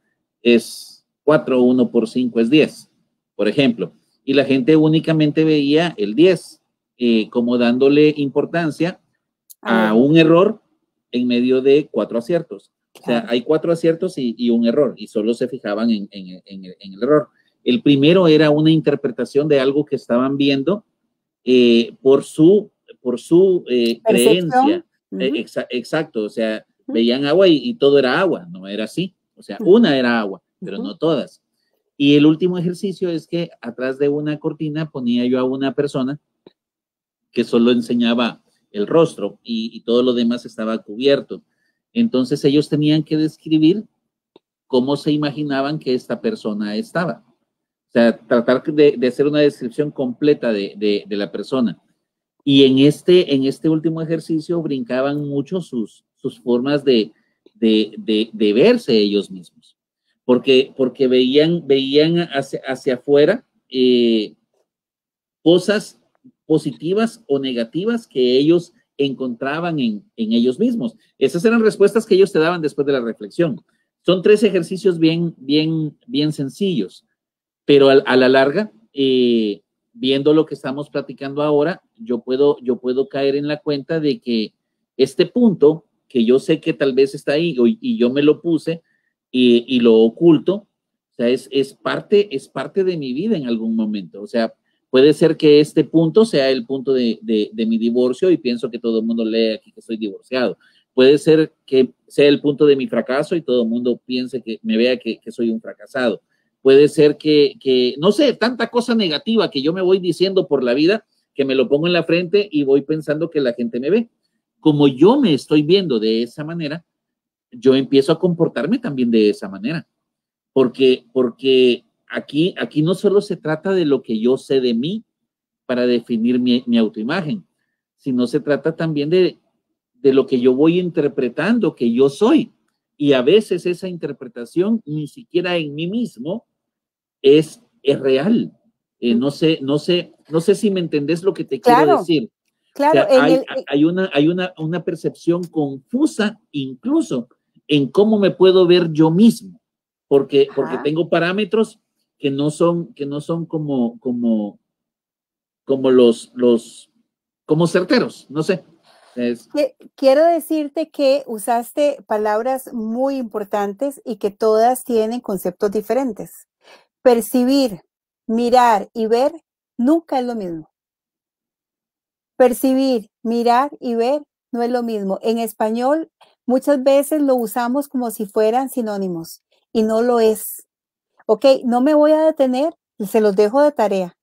es 4, 1 por 5 es 10, por ejemplo. Y la gente únicamente veía el 10, eh, como dándole importancia a ah. un error en medio de cuatro aciertos. O sea, hay cuatro aciertos y, un error, y solo se fijaban en, el error. El primero era una interpretación de algo que estaban viendo eh, por su, por su eh, creencia. exacto, o sea, veían agua y, todo era agua, no era así. O sea, una era agua, pero no todas. Y el último ejercicio es que atrás de una cortina ponía yo a una persona que solo enseñaba el rostro y, todo lo demás estaba cubierto. Entonces ellos tenían que describir cómo se imaginaban que esta persona estaba. O sea, tratar de, de hacer una descripción completa de, la persona. Y en este, en este último ejercicio brincaban mucho sus, sus formas de, verse ellos mismos, porque, porque veían, veían hacia, hacia afuera eh, cosas positivas o negativas que ellos encontraban en, en, ellos mismos. Esas eran respuestas que ellos te daban después de la reflexión. Son tres ejercicios bien, bien, bien sencillos, pero a, la larga, eh, viendo lo que estamos platicando ahora, yo puedo, yo puedo caer en la cuenta de que este punto, que yo sé que tal vez está ahí y, yo me lo puse y, y lo oculto, o sea, es, es, parte, es parte de mi vida en algún momento. O sea, Puede ser que este punto sea el punto de, mi divorcio y pienso que todo el mundo lee aquí que soy divorciado. Puede ser que sea el punto de mi fracaso y todo el mundo piense que me vea que, soy un fracasado. Puede ser que, que, no sé, tanta cosa negativa que yo me voy diciendo por la vida que me lo pongo en la frente y voy pensando que la gente me ve. Como yo me estoy viendo de esa manera, yo empiezo a comportarme también de esa manera. Porque, porque aquí, aquí no solo se trata de lo que yo sé de mí para definir mi, mi autoimagen, sino se trata también de, de lo que yo voy interpretando que yo soy. Y a veces esa interpretación ni siquiera en mí mismo es, es real. Eh, no sé, no sé, no sé si me entendés lo que te quiero decir. Claro, eh hay, una, hay una, una, percepción confusa incluso en cómo me puedo ver yo mismo, porque, porque tengo parámetros que no son, que no son como, como, como los, los, como certeros, no sé. Quiero decirte que usaste palabras muy importantes y que todas tienen conceptos diferentes. Percibir, mirar y ver nunca es lo mismo. Percibir, mirar y ver no es lo mismo. En español muchas veces lo usamos como si fueran sinónimos y no lo es. Ok, no me voy a detener, se los dejo de tarea.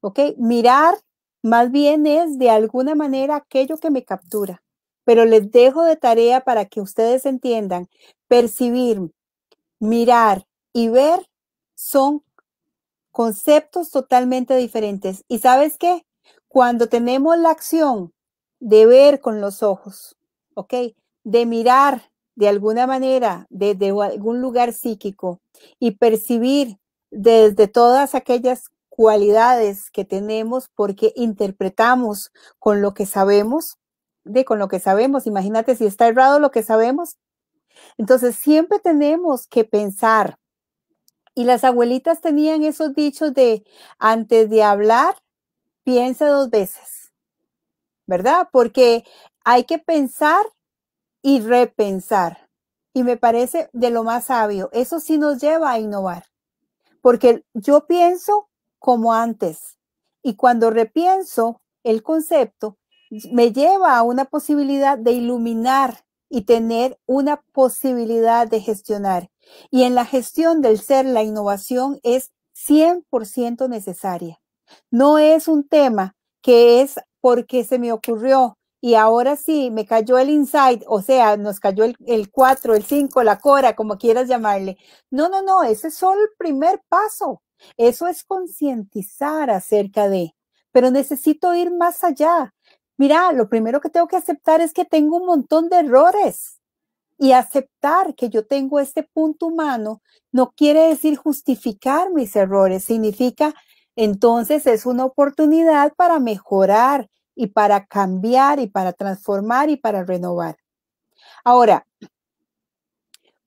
Ok, mirar más bien es de alguna manera aquello que me captura, pero les dejo de tarea para que ustedes entiendan, percibir, mirar y ver son conceptos totalmente diferentes. ¿Y sabes qué? Cuando tenemos la acción de ver con los ojos, ¿ok? De mirar de alguna manera desde algún lugar psíquico y percibir desde todas aquellas cualidades que tenemos porque interpretamos con lo que sabemos, de con lo que sabemos, imagínate si está errado lo que sabemos. Entonces siempre tenemos que pensar. Y las abuelitas tenían esos dichos de antes de hablar, piensa dos veces, ¿verdad? Porque hay que pensar y repensar. Y me parece de lo más sabio. Eso sí nos lleva a innovar, porque yo pienso como antes. Y cuando repienso el concepto, me lleva a una posibilidad de iluminar y tener una posibilidad de gestionar. Y en la gestión del ser, la innovación es 100% necesaria. No es un tema que es porque se me ocurrió y ahora sí, me cayó el insight, o sea, nos cayó el 4, el 5, la cora, como quieras llamarle. No, no, no, ese es solo el primer paso. Eso es concientizar acerca de, pero necesito ir más allá. Mira, lo primero que tengo que aceptar es que tengo un montón de errores y aceptar que yo tengo este punto humano no quiere decir justificar mis errores, significa entonces es una oportunidad para mejorar y para cambiar y para transformar y para renovar. Ahora,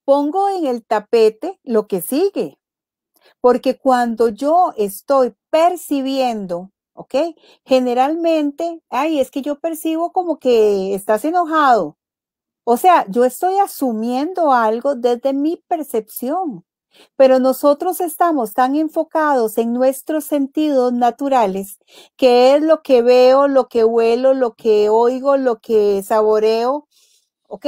pongo en el tapete lo que sigue, porque cuando yo estoy percibiendo, ¿ok? Generalmente, ay, es que yo percibo como que estás enojado. O sea, yo estoy asumiendo algo desde mi percepción. Pero nosotros estamos tan enfocados en nuestros sentidos naturales, que es lo que veo, lo que huelo, lo que oigo, lo que saboreo, ¿ok?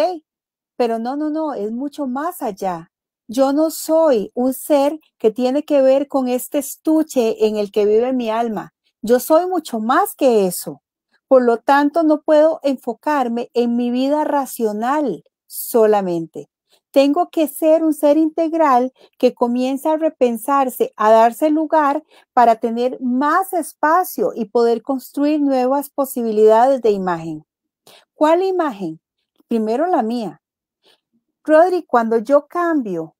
Pero no, no, no, es mucho más allá. Yo no soy un ser que tiene que ver con este estuche en el que vive mi alma. Yo soy mucho más que eso. Por lo tanto, no puedo enfocarme en mi vida racional solamente. Tengo que ser un ser integral que comienza a repensarse, a darse lugar para tener más espacio y poder construir nuevas posibilidades de imagen. ¿Cuál imagen? Primero la mía. Rodri, cuando yo cambio,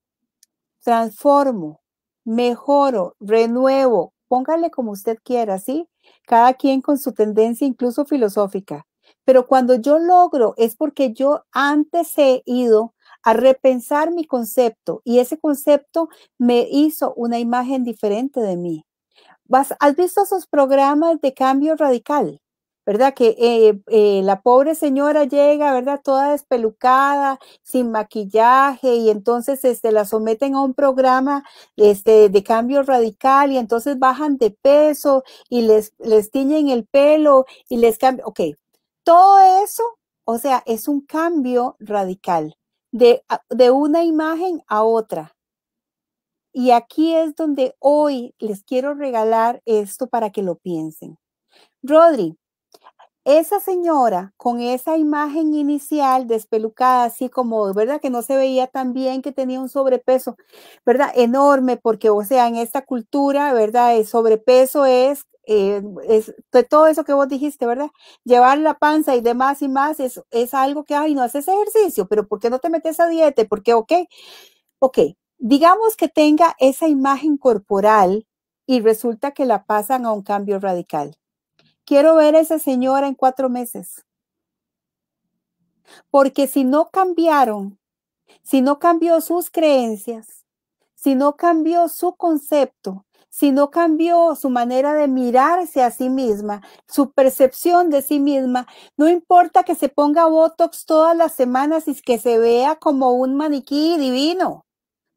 transformo, mejoro, renuevo, póngale como usted quiera, ¿sí? Cada quien con su tendencia incluso filosófica. Pero cuando yo logro es porque yo antes he ido a repensar mi concepto y ese concepto me hizo una imagen diferente de mí. ¿Has visto esos programas de cambio radical? ¿verdad? Que eh, eh, la pobre señora llega, ¿verdad? Toda despelucada, sin maquillaje, y entonces este, la someten a un programa este, de cambio radical, y entonces bajan de peso, y les, les tiñen el pelo, y les cambian. Ok, todo eso, o sea, es un cambio radical de, una imagen a otra. Y aquí es donde hoy les quiero regalar esto para que lo piensen. Rodri, esa señora con esa imagen inicial despelucada, así como, ¿verdad? Que no se veía tan bien, que tenía un sobrepeso, ¿verdad? Enorme, porque, o sea, en esta cultura, ¿verdad? El sobrepeso es eh, es, todo eso que vos dijiste, ¿verdad? Llevar la panza y demás y más es, es algo que, ay, no haces ejercicio, pero ¿por qué no te metes a dieta? ¿Por qué? Ok, ok, digamos que tenga esa imagen corporal y resulta que la pasan a un cambio radical. Quiero ver a esa señora en cuatro meses. Porque si no cambiaron, si no cambió sus creencias, si no cambió su concepto, si no cambió su manera de mirarse a sí misma, su percepción de sí misma, no importa que se ponga Botox todas las semanas y que se vea como un maniquí divino,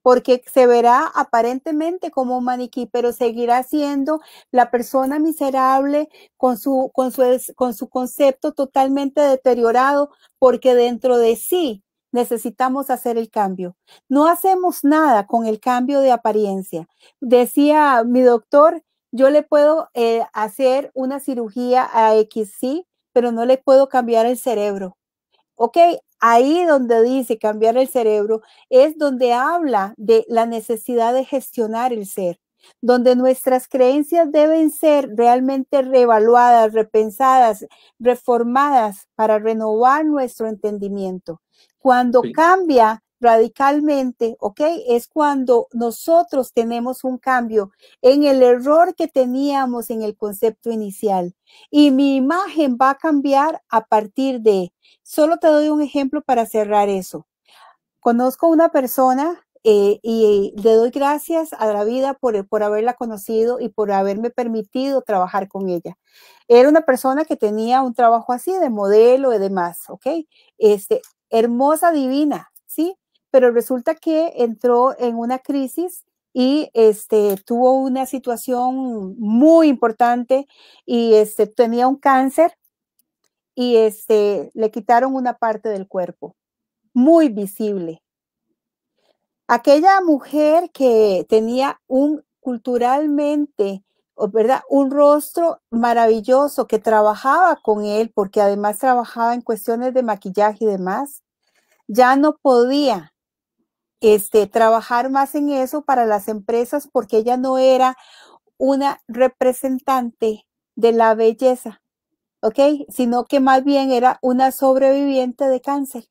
porque se verá aparentemente como un maniquí, pero seguirá siendo la persona miserable con su, con su, con su concepto totalmente deteriorado, porque dentro de sí necesitamos hacer el cambio. No hacemos nada con el cambio de apariencia. Decía mi doctor, yo le puedo eh, hacer una cirugía a X, sí, pero no le puedo cambiar el cerebro. Ok, ahí donde dice cambiar el cerebro es donde habla de la necesidad de gestionar el ser donde nuestras creencias deben ser realmente reevaluadas, repensadas, reformadas para renovar nuestro entendimiento. Cuando cambia radicalmente, ¿ok? Es cuando nosotros tenemos un cambio en el error que teníamos en el concepto inicial. Y mi imagen va a cambiar a partir de, solo te doy un ejemplo para cerrar eso. Conozco una persona eh, y le doy gracias a la vida por, por haberla conocido y por haberme permitido trabajar con ella. Era una persona que tenía un trabajo así de modelo y demás, ¿ok? Este, hermosa, divina, ¿sí? Pero resulta que entró en una crisis y este, tuvo una situación muy importante y este, tenía un cáncer y este, le quitaron una parte del cuerpo, muy visible. Aquella mujer que tenía un culturalmente ¿verdad? Un rostro maravilloso que trabajaba con él, porque además trabajaba en cuestiones de maquillaje y demás. Ya no podía este, trabajar más en eso para las empresas porque ella no era una representante de la belleza, ¿ok? Sino que más bien era una sobreviviente de cáncer.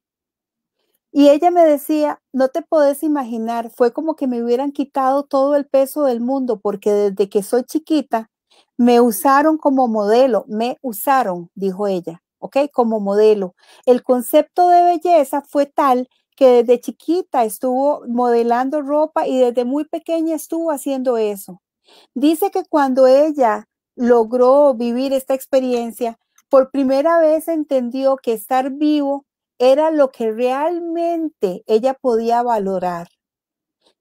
Y ella me decía, no te puedes imaginar, fue como que me hubieran quitado todo el peso del mundo, porque desde que soy chiquita me usaron como modelo, me usaron, dijo ella, ¿ok? Como modelo. El concepto de belleza fue tal que desde chiquita estuvo modelando ropa y desde muy pequeña estuvo haciendo eso. Dice que cuando ella logró vivir esta experiencia, por primera vez entendió que estar vivo era lo que realmente ella podía valorar,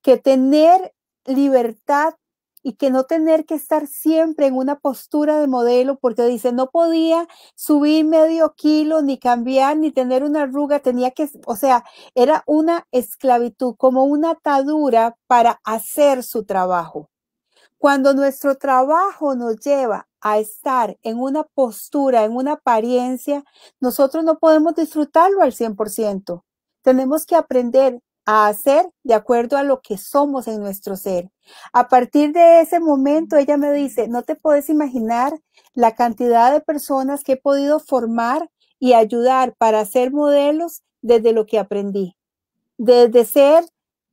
que tener libertad y que no tener que estar siempre en una postura de modelo, porque dice, no podía subir medio kilo, ni cambiar, ni tener una arruga, tenía que, o sea, era una esclavitud, como una atadura para hacer su trabajo. Cuando nuestro trabajo nos lleva a estar en una postura, en una apariencia, nosotros no podemos disfrutarlo al 100%. Tenemos que aprender a hacer de acuerdo a lo que somos en nuestro ser. A partir de ese momento, ella me dice, no te puedes imaginar la cantidad de personas que he podido formar y ayudar para ser modelos desde lo que aprendí. Desde ser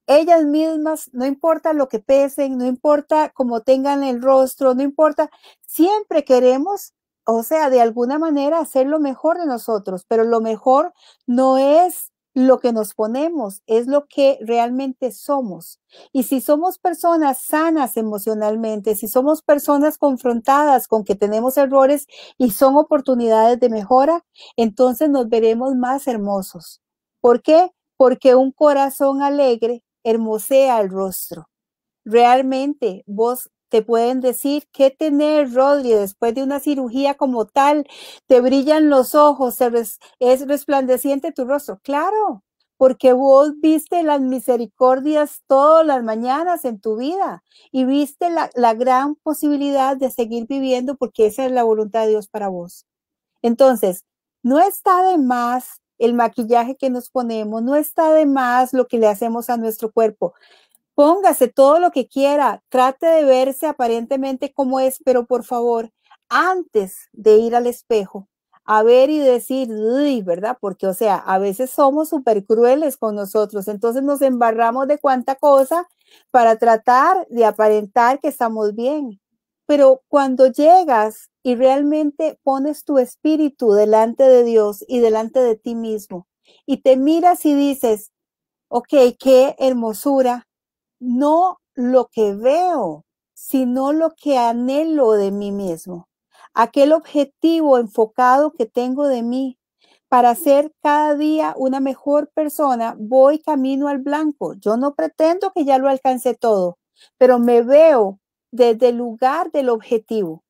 ellas mismas, no importa lo que pesen, no importa cómo tengan el rostro, no importa, siempre queremos, o sea, de alguna manera hacer lo mejor de nosotros, pero lo mejor no es lo que nos ponemos, es lo que realmente somos. Y si somos personas sanas emocionalmente, si somos personas confrontadas con que tenemos errores y son oportunidades de mejora, entonces nos veremos más hermosos. ¿Por qué? Porque un corazón alegre hermosea el rostro. Realmente vos te pueden decir qué tener, Rodri, después de una cirugía como tal, te brillan los ojos, es resplandeciente tu rostro. Claro, porque vos viste las misericordias todas las mañanas en tu vida y viste la, la gran posibilidad de seguir viviendo porque esa es la voluntad de Dios para vos. Entonces, no está de más el maquillaje que nos ponemos, no está de más lo que le hacemos a nuestro cuerpo. Póngase todo lo que quiera, trate de verse aparentemente como es, pero por favor, antes de ir al espejo, a ver y decir, ¿verdad? Porque, o sea, a veces somos súper crueles con nosotros, entonces nos embarramos de cuánta cosa para tratar de aparentar que estamos bien. Pero cuando llegas y realmente pones tu espíritu delante de Dios y delante de ti mismo y te miras y dices, ok, qué hermosura, no lo que veo, sino lo que anhelo de mí mismo, aquel objetivo enfocado que tengo de mí. Para ser cada día una mejor persona, voy camino al blanco. Yo no pretendo que ya lo alcance todo, pero me veo desde el lugar del objetivo.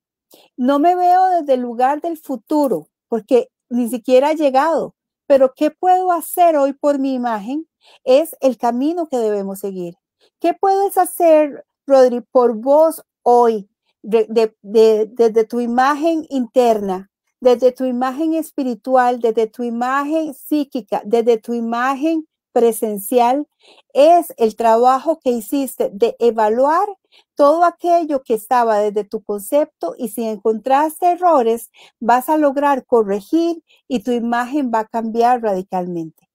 No me veo desde el lugar del futuro, porque ni siquiera ha llegado, pero ¿qué puedo hacer hoy por mi imagen? Es el camino que debemos seguir. ¿Qué puedes hacer, Rodri, por vos hoy, desde tu imagen interna, desde tu imagen espiritual, desde tu imagen psíquica, desde tu imagen presencial es el trabajo que hiciste de evaluar todo aquello que estaba desde tu concepto y si encontraste errores, vas a lograr corregir y tu imagen va a cambiar radicalmente.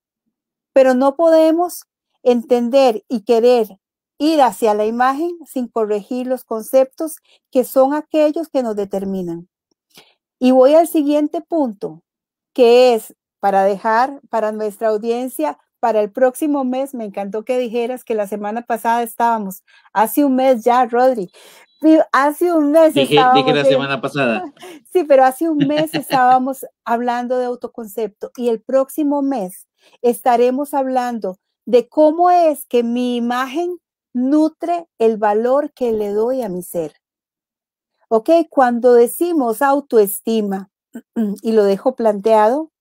Pero no podemos entender y querer ir hacia la imagen sin corregir los conceptos que son aquellos que nos determinan. Y voy al siguiente punto, que es para dejar para nuestra audiencia para el próximo mes. Me encantó que dijeras que la semana pasada estábamos, hace un mes ya, Rodri. Hace un mes dije, estábamos. Dije la semana pasada. Sí, pero hace un mes estábamos hablando de autoconcepto y el próximo mes estaremos hablando de cómo es que mi imagen nutre el valor que le doy a mi ser. ¿Ok? Cuando decimos autoestima, y lo dejo planteado,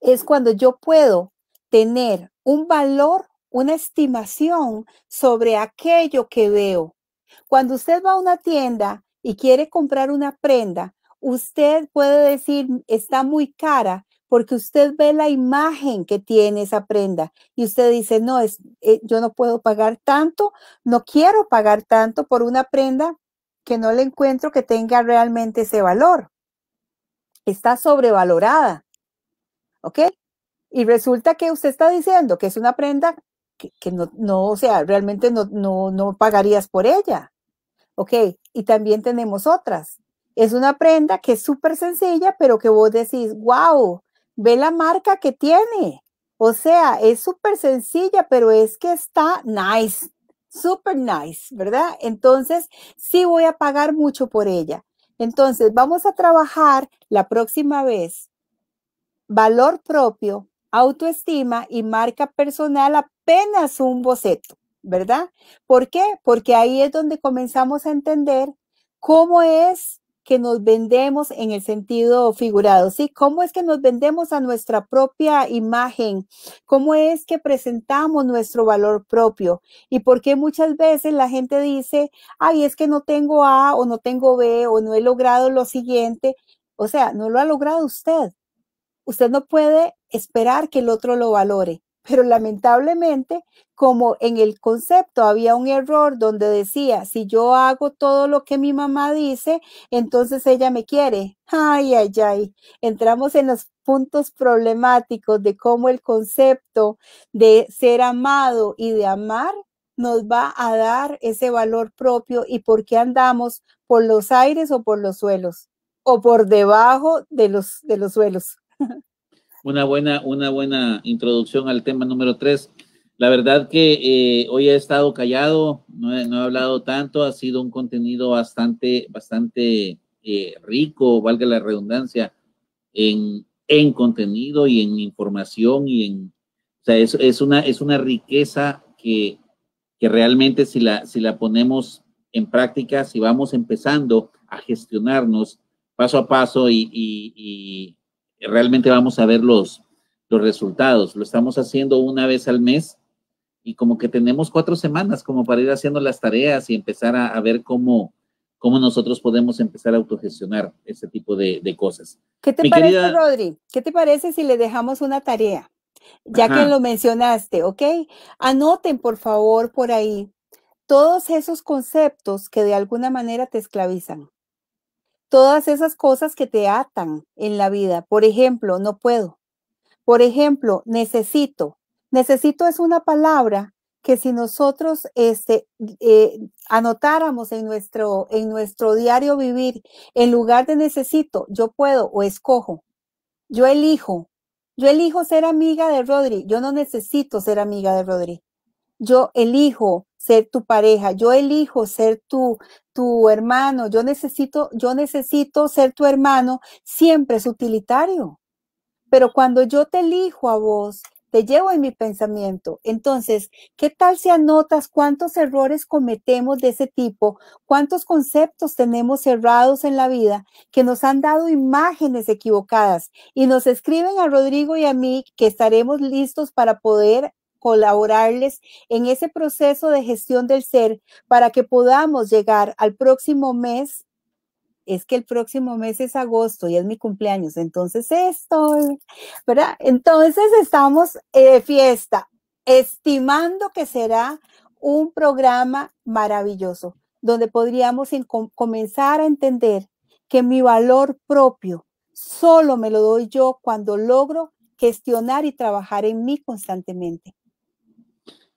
es cuando yo puedo tener un valor, una estimación sobre aquello que veo. Cuando usted va a una tienda y quiere comprar una prenda, usted puede decir, está muy cara, porque usted ve la imagen que tiene esa prenda y usted dice, no, es, eh, yo no puedo pagar tanto, no quiero pagar tanto por una prenda que no le encuentro que tenga realmente ese valor. Está sobrevalorada. ¿Ok? Y resulta que usted está diciendo que es una prenda que, no, o sea, realmente no, no, no pagarías por ella. Ok, y también tenemos otras. Es una prenda que es súper sencilla, pero que vos decís, wow, ve la marca que tiene. O sea, es súper sencilla, pero es que está nice, súper nice, ¿verdad? Entonces, sí voy a pagar mucho por ella. Entonces, vamos a trabajar la próxima vez valor propio autoestima y marca personal apenas un boceto, ¿verdad? ¿Por qué? Porque ahí es donde comenzamos a entender cómo es que nos vendemos en el sentido figurado, ¿sí? ¿Cómo es que nos vendemos a nuestra propia imagen? ¿Cómo es que presentamos nuestro valor propio? ¿Y por qué muchas veces la gente dice, ay, es que no tengo A o no tengo B o no he logrado lo siguiente? O sea, no lo ha logrado usted. Usted no puede esperar que el otro lo valore. Pero lamentablemente, como en el concepto había un error donde decía, si yo hago todo lo que mi mamá dice, entonces ella me quiere. Ay, ay, ay. Entramos en los puntos problemáticos de cómo el concepto de ser amado y de amar nos va a dar ese valor propio y por qué andamos por los aires o por los suelos o por debajo de los, de los suelos. una buena, una buena introducción al tema número tres. La verdad que eh, hoy he estado callado, no he, hablado tanto, ha sido un contenido bastante, bastante eh, rico, valga la redundancia, en, en, contenido y en información y en, o es, una, es una riqueza que, que realmente si la, si la ponemos en práctica, si vamos empezando a gestionarnos paso a paso y realmente vamos a ver los, los resultados. Lo estamos haciendo una vez al mes y como que tenemos cuatro semanas como para ir haciendo las tareas y empezar a, ver cómo, nosotros podemos empezar a autogestionar ese tipo de, cosas. ¿Qué te parece, Rodri? ¿Qué te parece si le dejamos una tarea? Ya que lo mencionaste, ¿ok? Anoten, por favor, por ahí todos esos conceptos que de alguna manera te esclavizan todas esas cosas que te atan en la vida. Por ejemplo, no puedo. Por ejemplo, necesito. Necesito es una palabra que si nosotros este, eh, anotáramos en nuestro, en nuestro diario vivir, en lugar de necesito, yo puedo o escojo, yo elijo, yo elijo ser amiga de Rodri, yo no necesito ser amiga de Rodri, yo elijo ser tu pareja, yo elijo ser tu, tu hermano, yo necesito, yo necesito ser tu hermano, siempre es utilitario. Pero cuando yo te elijo a vos, te llevo en mi pensamiento. Entonces, ¿qué tal si anotas cuántos errores cometemos de ese tipo? ¿Cuántos conceptos tenemos cerrados en la vida que nos han dado imágenes equivocadas? Y nos escriben a Rodrigo y a mí que estaremos listos para poder colaborarles en ese proceso de gestión del ser para que podamos llegar al próximo mes. Es que el próximo mes es agosto y es mi cumpleaños, entonces estoy ¿verdad? Entonces estamos de eh, fiesta, estimando que será un programa maravilloso, donde podríamos comenzar a entender que mi valor propio solo me lo doy yo cuando logro gestionar y trabajar en mí constantemente.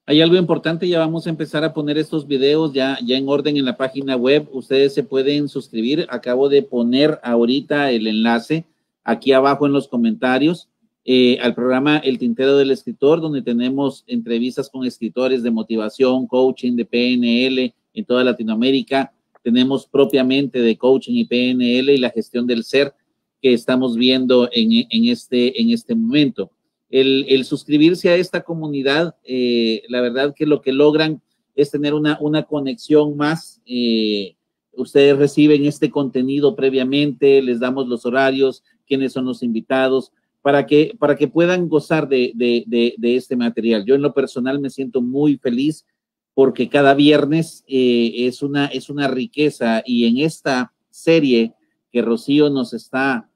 Hay algo importante, ya vamos a empezar a poner estos videos ya, ya en orden en la página web. Ustedes se pueden suscribir. Acabo de poner ahorita el enlace aquí abajo en los comentarios eh, al programa El Tintero del Escritor, donde tenemos entrevistas con escritores de motivación, coaching, de PNL en toda Latinoamérica. Tenemos propiamente de coaching y PNL y la gestión del ser que estamos viendo en, en este, en este momento el, suscribirse a esta comunidad, eh, la verdad que lo que logran es tener una, conexión más. Eh, ustedes reciben este contenido previamente, les damos los horarios, quiénes son los invitados, para que, para que puedan gozar de, de, de, este material. Yo en lo personal me siento muy feliz porque cada viernes eh, es, una, es una riqueza y en esta serie que Rocío nos está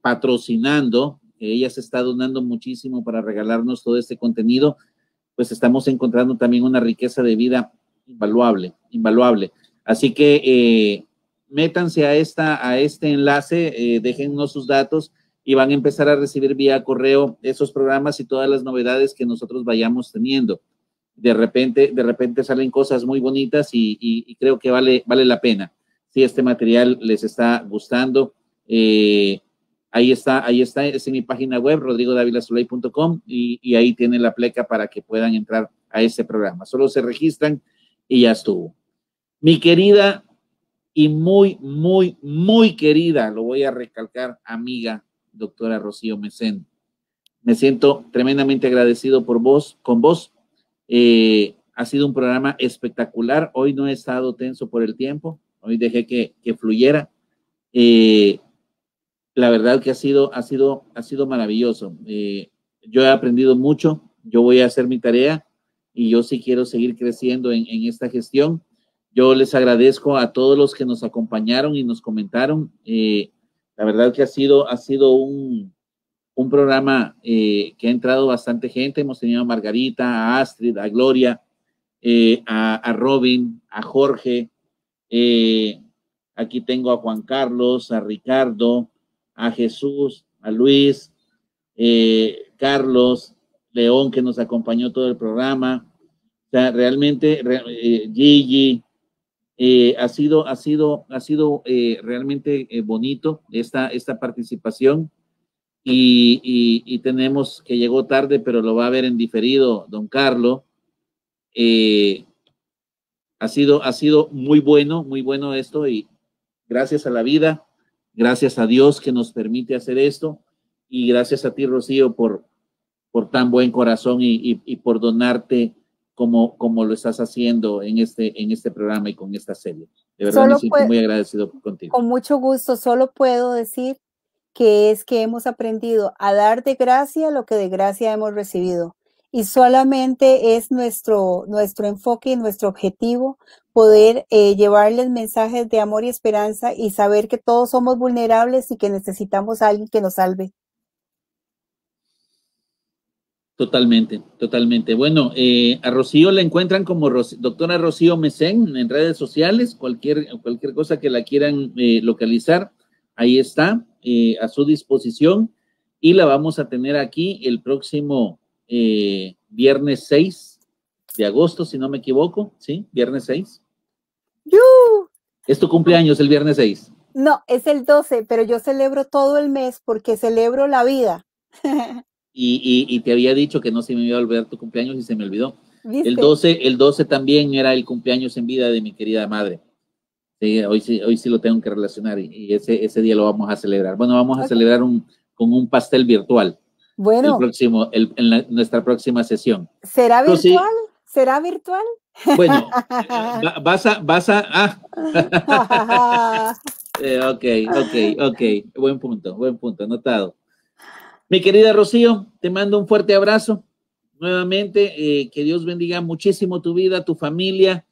patrocinando, ella se está donando muchísimo para regalarnos todo este contenido, pues estamos encontrando también una riqueza de vida invaluable, invaluable. Así que eh, métanse a, esta, a este enlace, eh, déjennos sus datos y van a empezar a recibir vía correo esos programas y todas las novedades que nosotros vayamos teniendo. De repente, de repente salen cosas muy bonitas y, creo que vale, vale la pena. Si este material les está gustando, eh, Ahí está, ahí está, es en mi página web, rodrigodavilasolay.com y, y ahí tiene la pleca para que puedan entrar a ese programa. Solo se registran y ya estuvo. Mi querida y muy, muy, muy querida, lo voy a recalcar, amiga, doctora Rocío mesén Me siento tremendamente agradecido por vos, con vos. Eh, ha sido un programa espectacular. Hoy no he estado tenso por el tiempo. Hoy dejé que, que fluyera. Eh, la verdad que ha sido, ha sido, ha sido maravilloso. Eh, yo he aprendido mucho, yo voy a hacer mi tarea y yo sí quiero seguir creciendo en, esta gestión. Yo les agradezco a todos los que nos acompañaron y nos comentaron. Eh, la verdad que ha sido, ha sido un, programa eh, que ha entrado bastante gente. Hemos tenido a Margarita, a Astrid, a Gloria, a, Robin, a Jorge. aquí tengo a Juan Carlos, a Ricardo, a Jesús, a Luis, eh, Carlos, León, que nos acompañó todo el programa. O sea, realmente, eh, Gigi, eh, ha sido, ha sido, ha sido realmente bonito esta, esta participación. Y, tenemos que llegó tarde, pero lo va a ver en diferido, don Carlos. ha, sido, ha sido muy bueno, muy bueno esto y gracias a la vida Gracias a Dios que nos permite hacer esto y gracias a ti, Rocío, por, por tan buen corazón y, por donarte como, como lo estás haciendo en este, en este programa y con esta serie. De verdad me siento muy agradecido contigo. Con mucho gusto, solo puedo decir que es que hemos aprendido a dar de gracia lo que de gracia hemos recibido y solamente es nuestro, nuestro enfoque y nuestro objetivo poder eh, llevarles mensajes de amor y esperanza y saber que todos somos vulnerables y que necesitamos a alguien que nos salve. Totalmente, totalmente. Bueno, eh, a Rocío la encuentran como doctora Rocío Mesén en redes sociales, cualquier, cualquier cosa que la quieran eh, localizar, ahí está, a su disposición, y la vamos a tener aquí el próximo eh, viernes 6 de agosto, si no me equivoco, ¿sí? Viernes 6. Yo. ¿Es tu cumpleaños el viernes 6? No, es el 12, pero yo celebro todo el mes porque celebro la vida. y, te había dicho que no se me iba a olvidar tu cumpleaños y se me olvidó. El 12, el 12 también era el cumpleaños en vida de mi querida madre. hoy, sí, hoy sí lo tengo que relacionar y, ese, ese día lo vamos a celebrar. Bueno, vamos a celebrar un, con un pastel virtual. Bueno. El próximo, en nuestra próxima sesión. ¿Será virtual? ¿Será virtual? Bueno, vas a, vas a, ah. Eh, ok, ok, ok. Buen punto, buen punto, anotado. Mi querida Rocío, te mando un fuerte abrazo. Nuevamente, eh, que Dios bendiga muchísimo tu vida, tu familia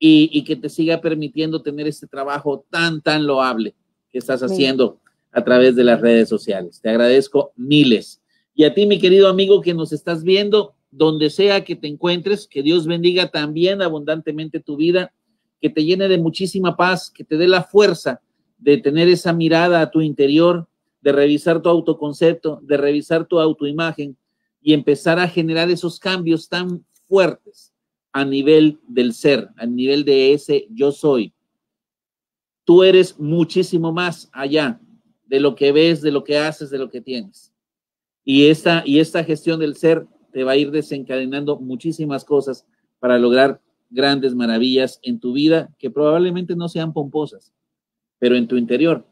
y, y, que te siga permitiendo tener este trabajo tan, tan loable que estás haciendo a través de las redes sociales. Te agradezco miles. Y a ti, mi querido amigo que nos estás viendo, donde sea que te encuentres, que Dios bendiga también abundantemente tu vida, que te llene de muchísima paz, que te dé la fuerza de tener esa mirada a tu interior, de revisar tu autoconcepto, de revisar tu autoimagen y empezar a generar esos cambios tan fuertes a nivel del ser, a nivel de ese yo soy. Tú eres muchísimo más allá de lo que ves, de lo que haces, de lo que tienes. Y esta, y esta gestión del ser te va a ir desencadenando muchísimas cosas para lograr grandes maravillas en tu vida que probablemente no sean pomposas, pero en tu interior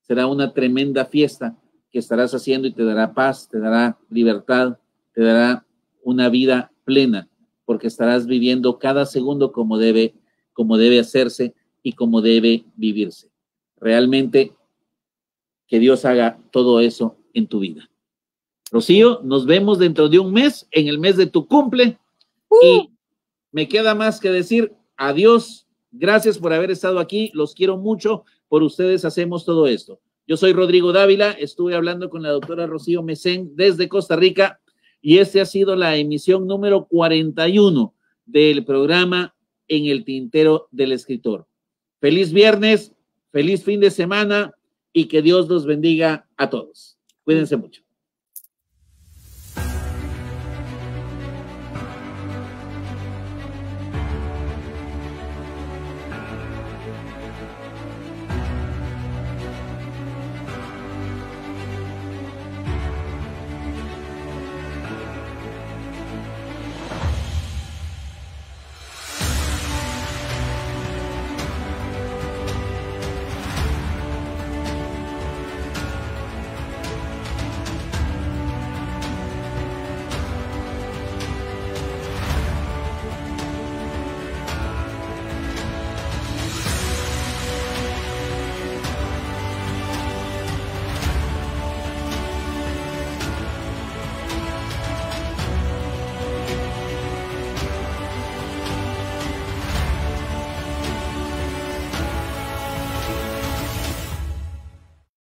será una tremenda fiesta que estarás haciendo y te dará paz, te dará libertad, te dará una vida plena, porque estarás viviendo cada segundo como debe, como debe hacerse y como debe vivirse. Realmente que Dios haga todo eso en tu vida. Rocío, nos vemos dentro de un mes, en el mes de tu cumple. Uh. Y me queda más que decir adiós. Gracias por haber estado aquí. Los quiero mucho. Por ustedes hacemos todo esto. Yo soy Rodrigo Dávila. Estuve hablando con la doctora Rocío Mesén desde Costa Rica y esta ha sido la emisión número 41 del programa En el Tintero del Escritor. Feliz viernes, feliz fin de semana y que Dios los bendiga a todos. Cuídense mucho.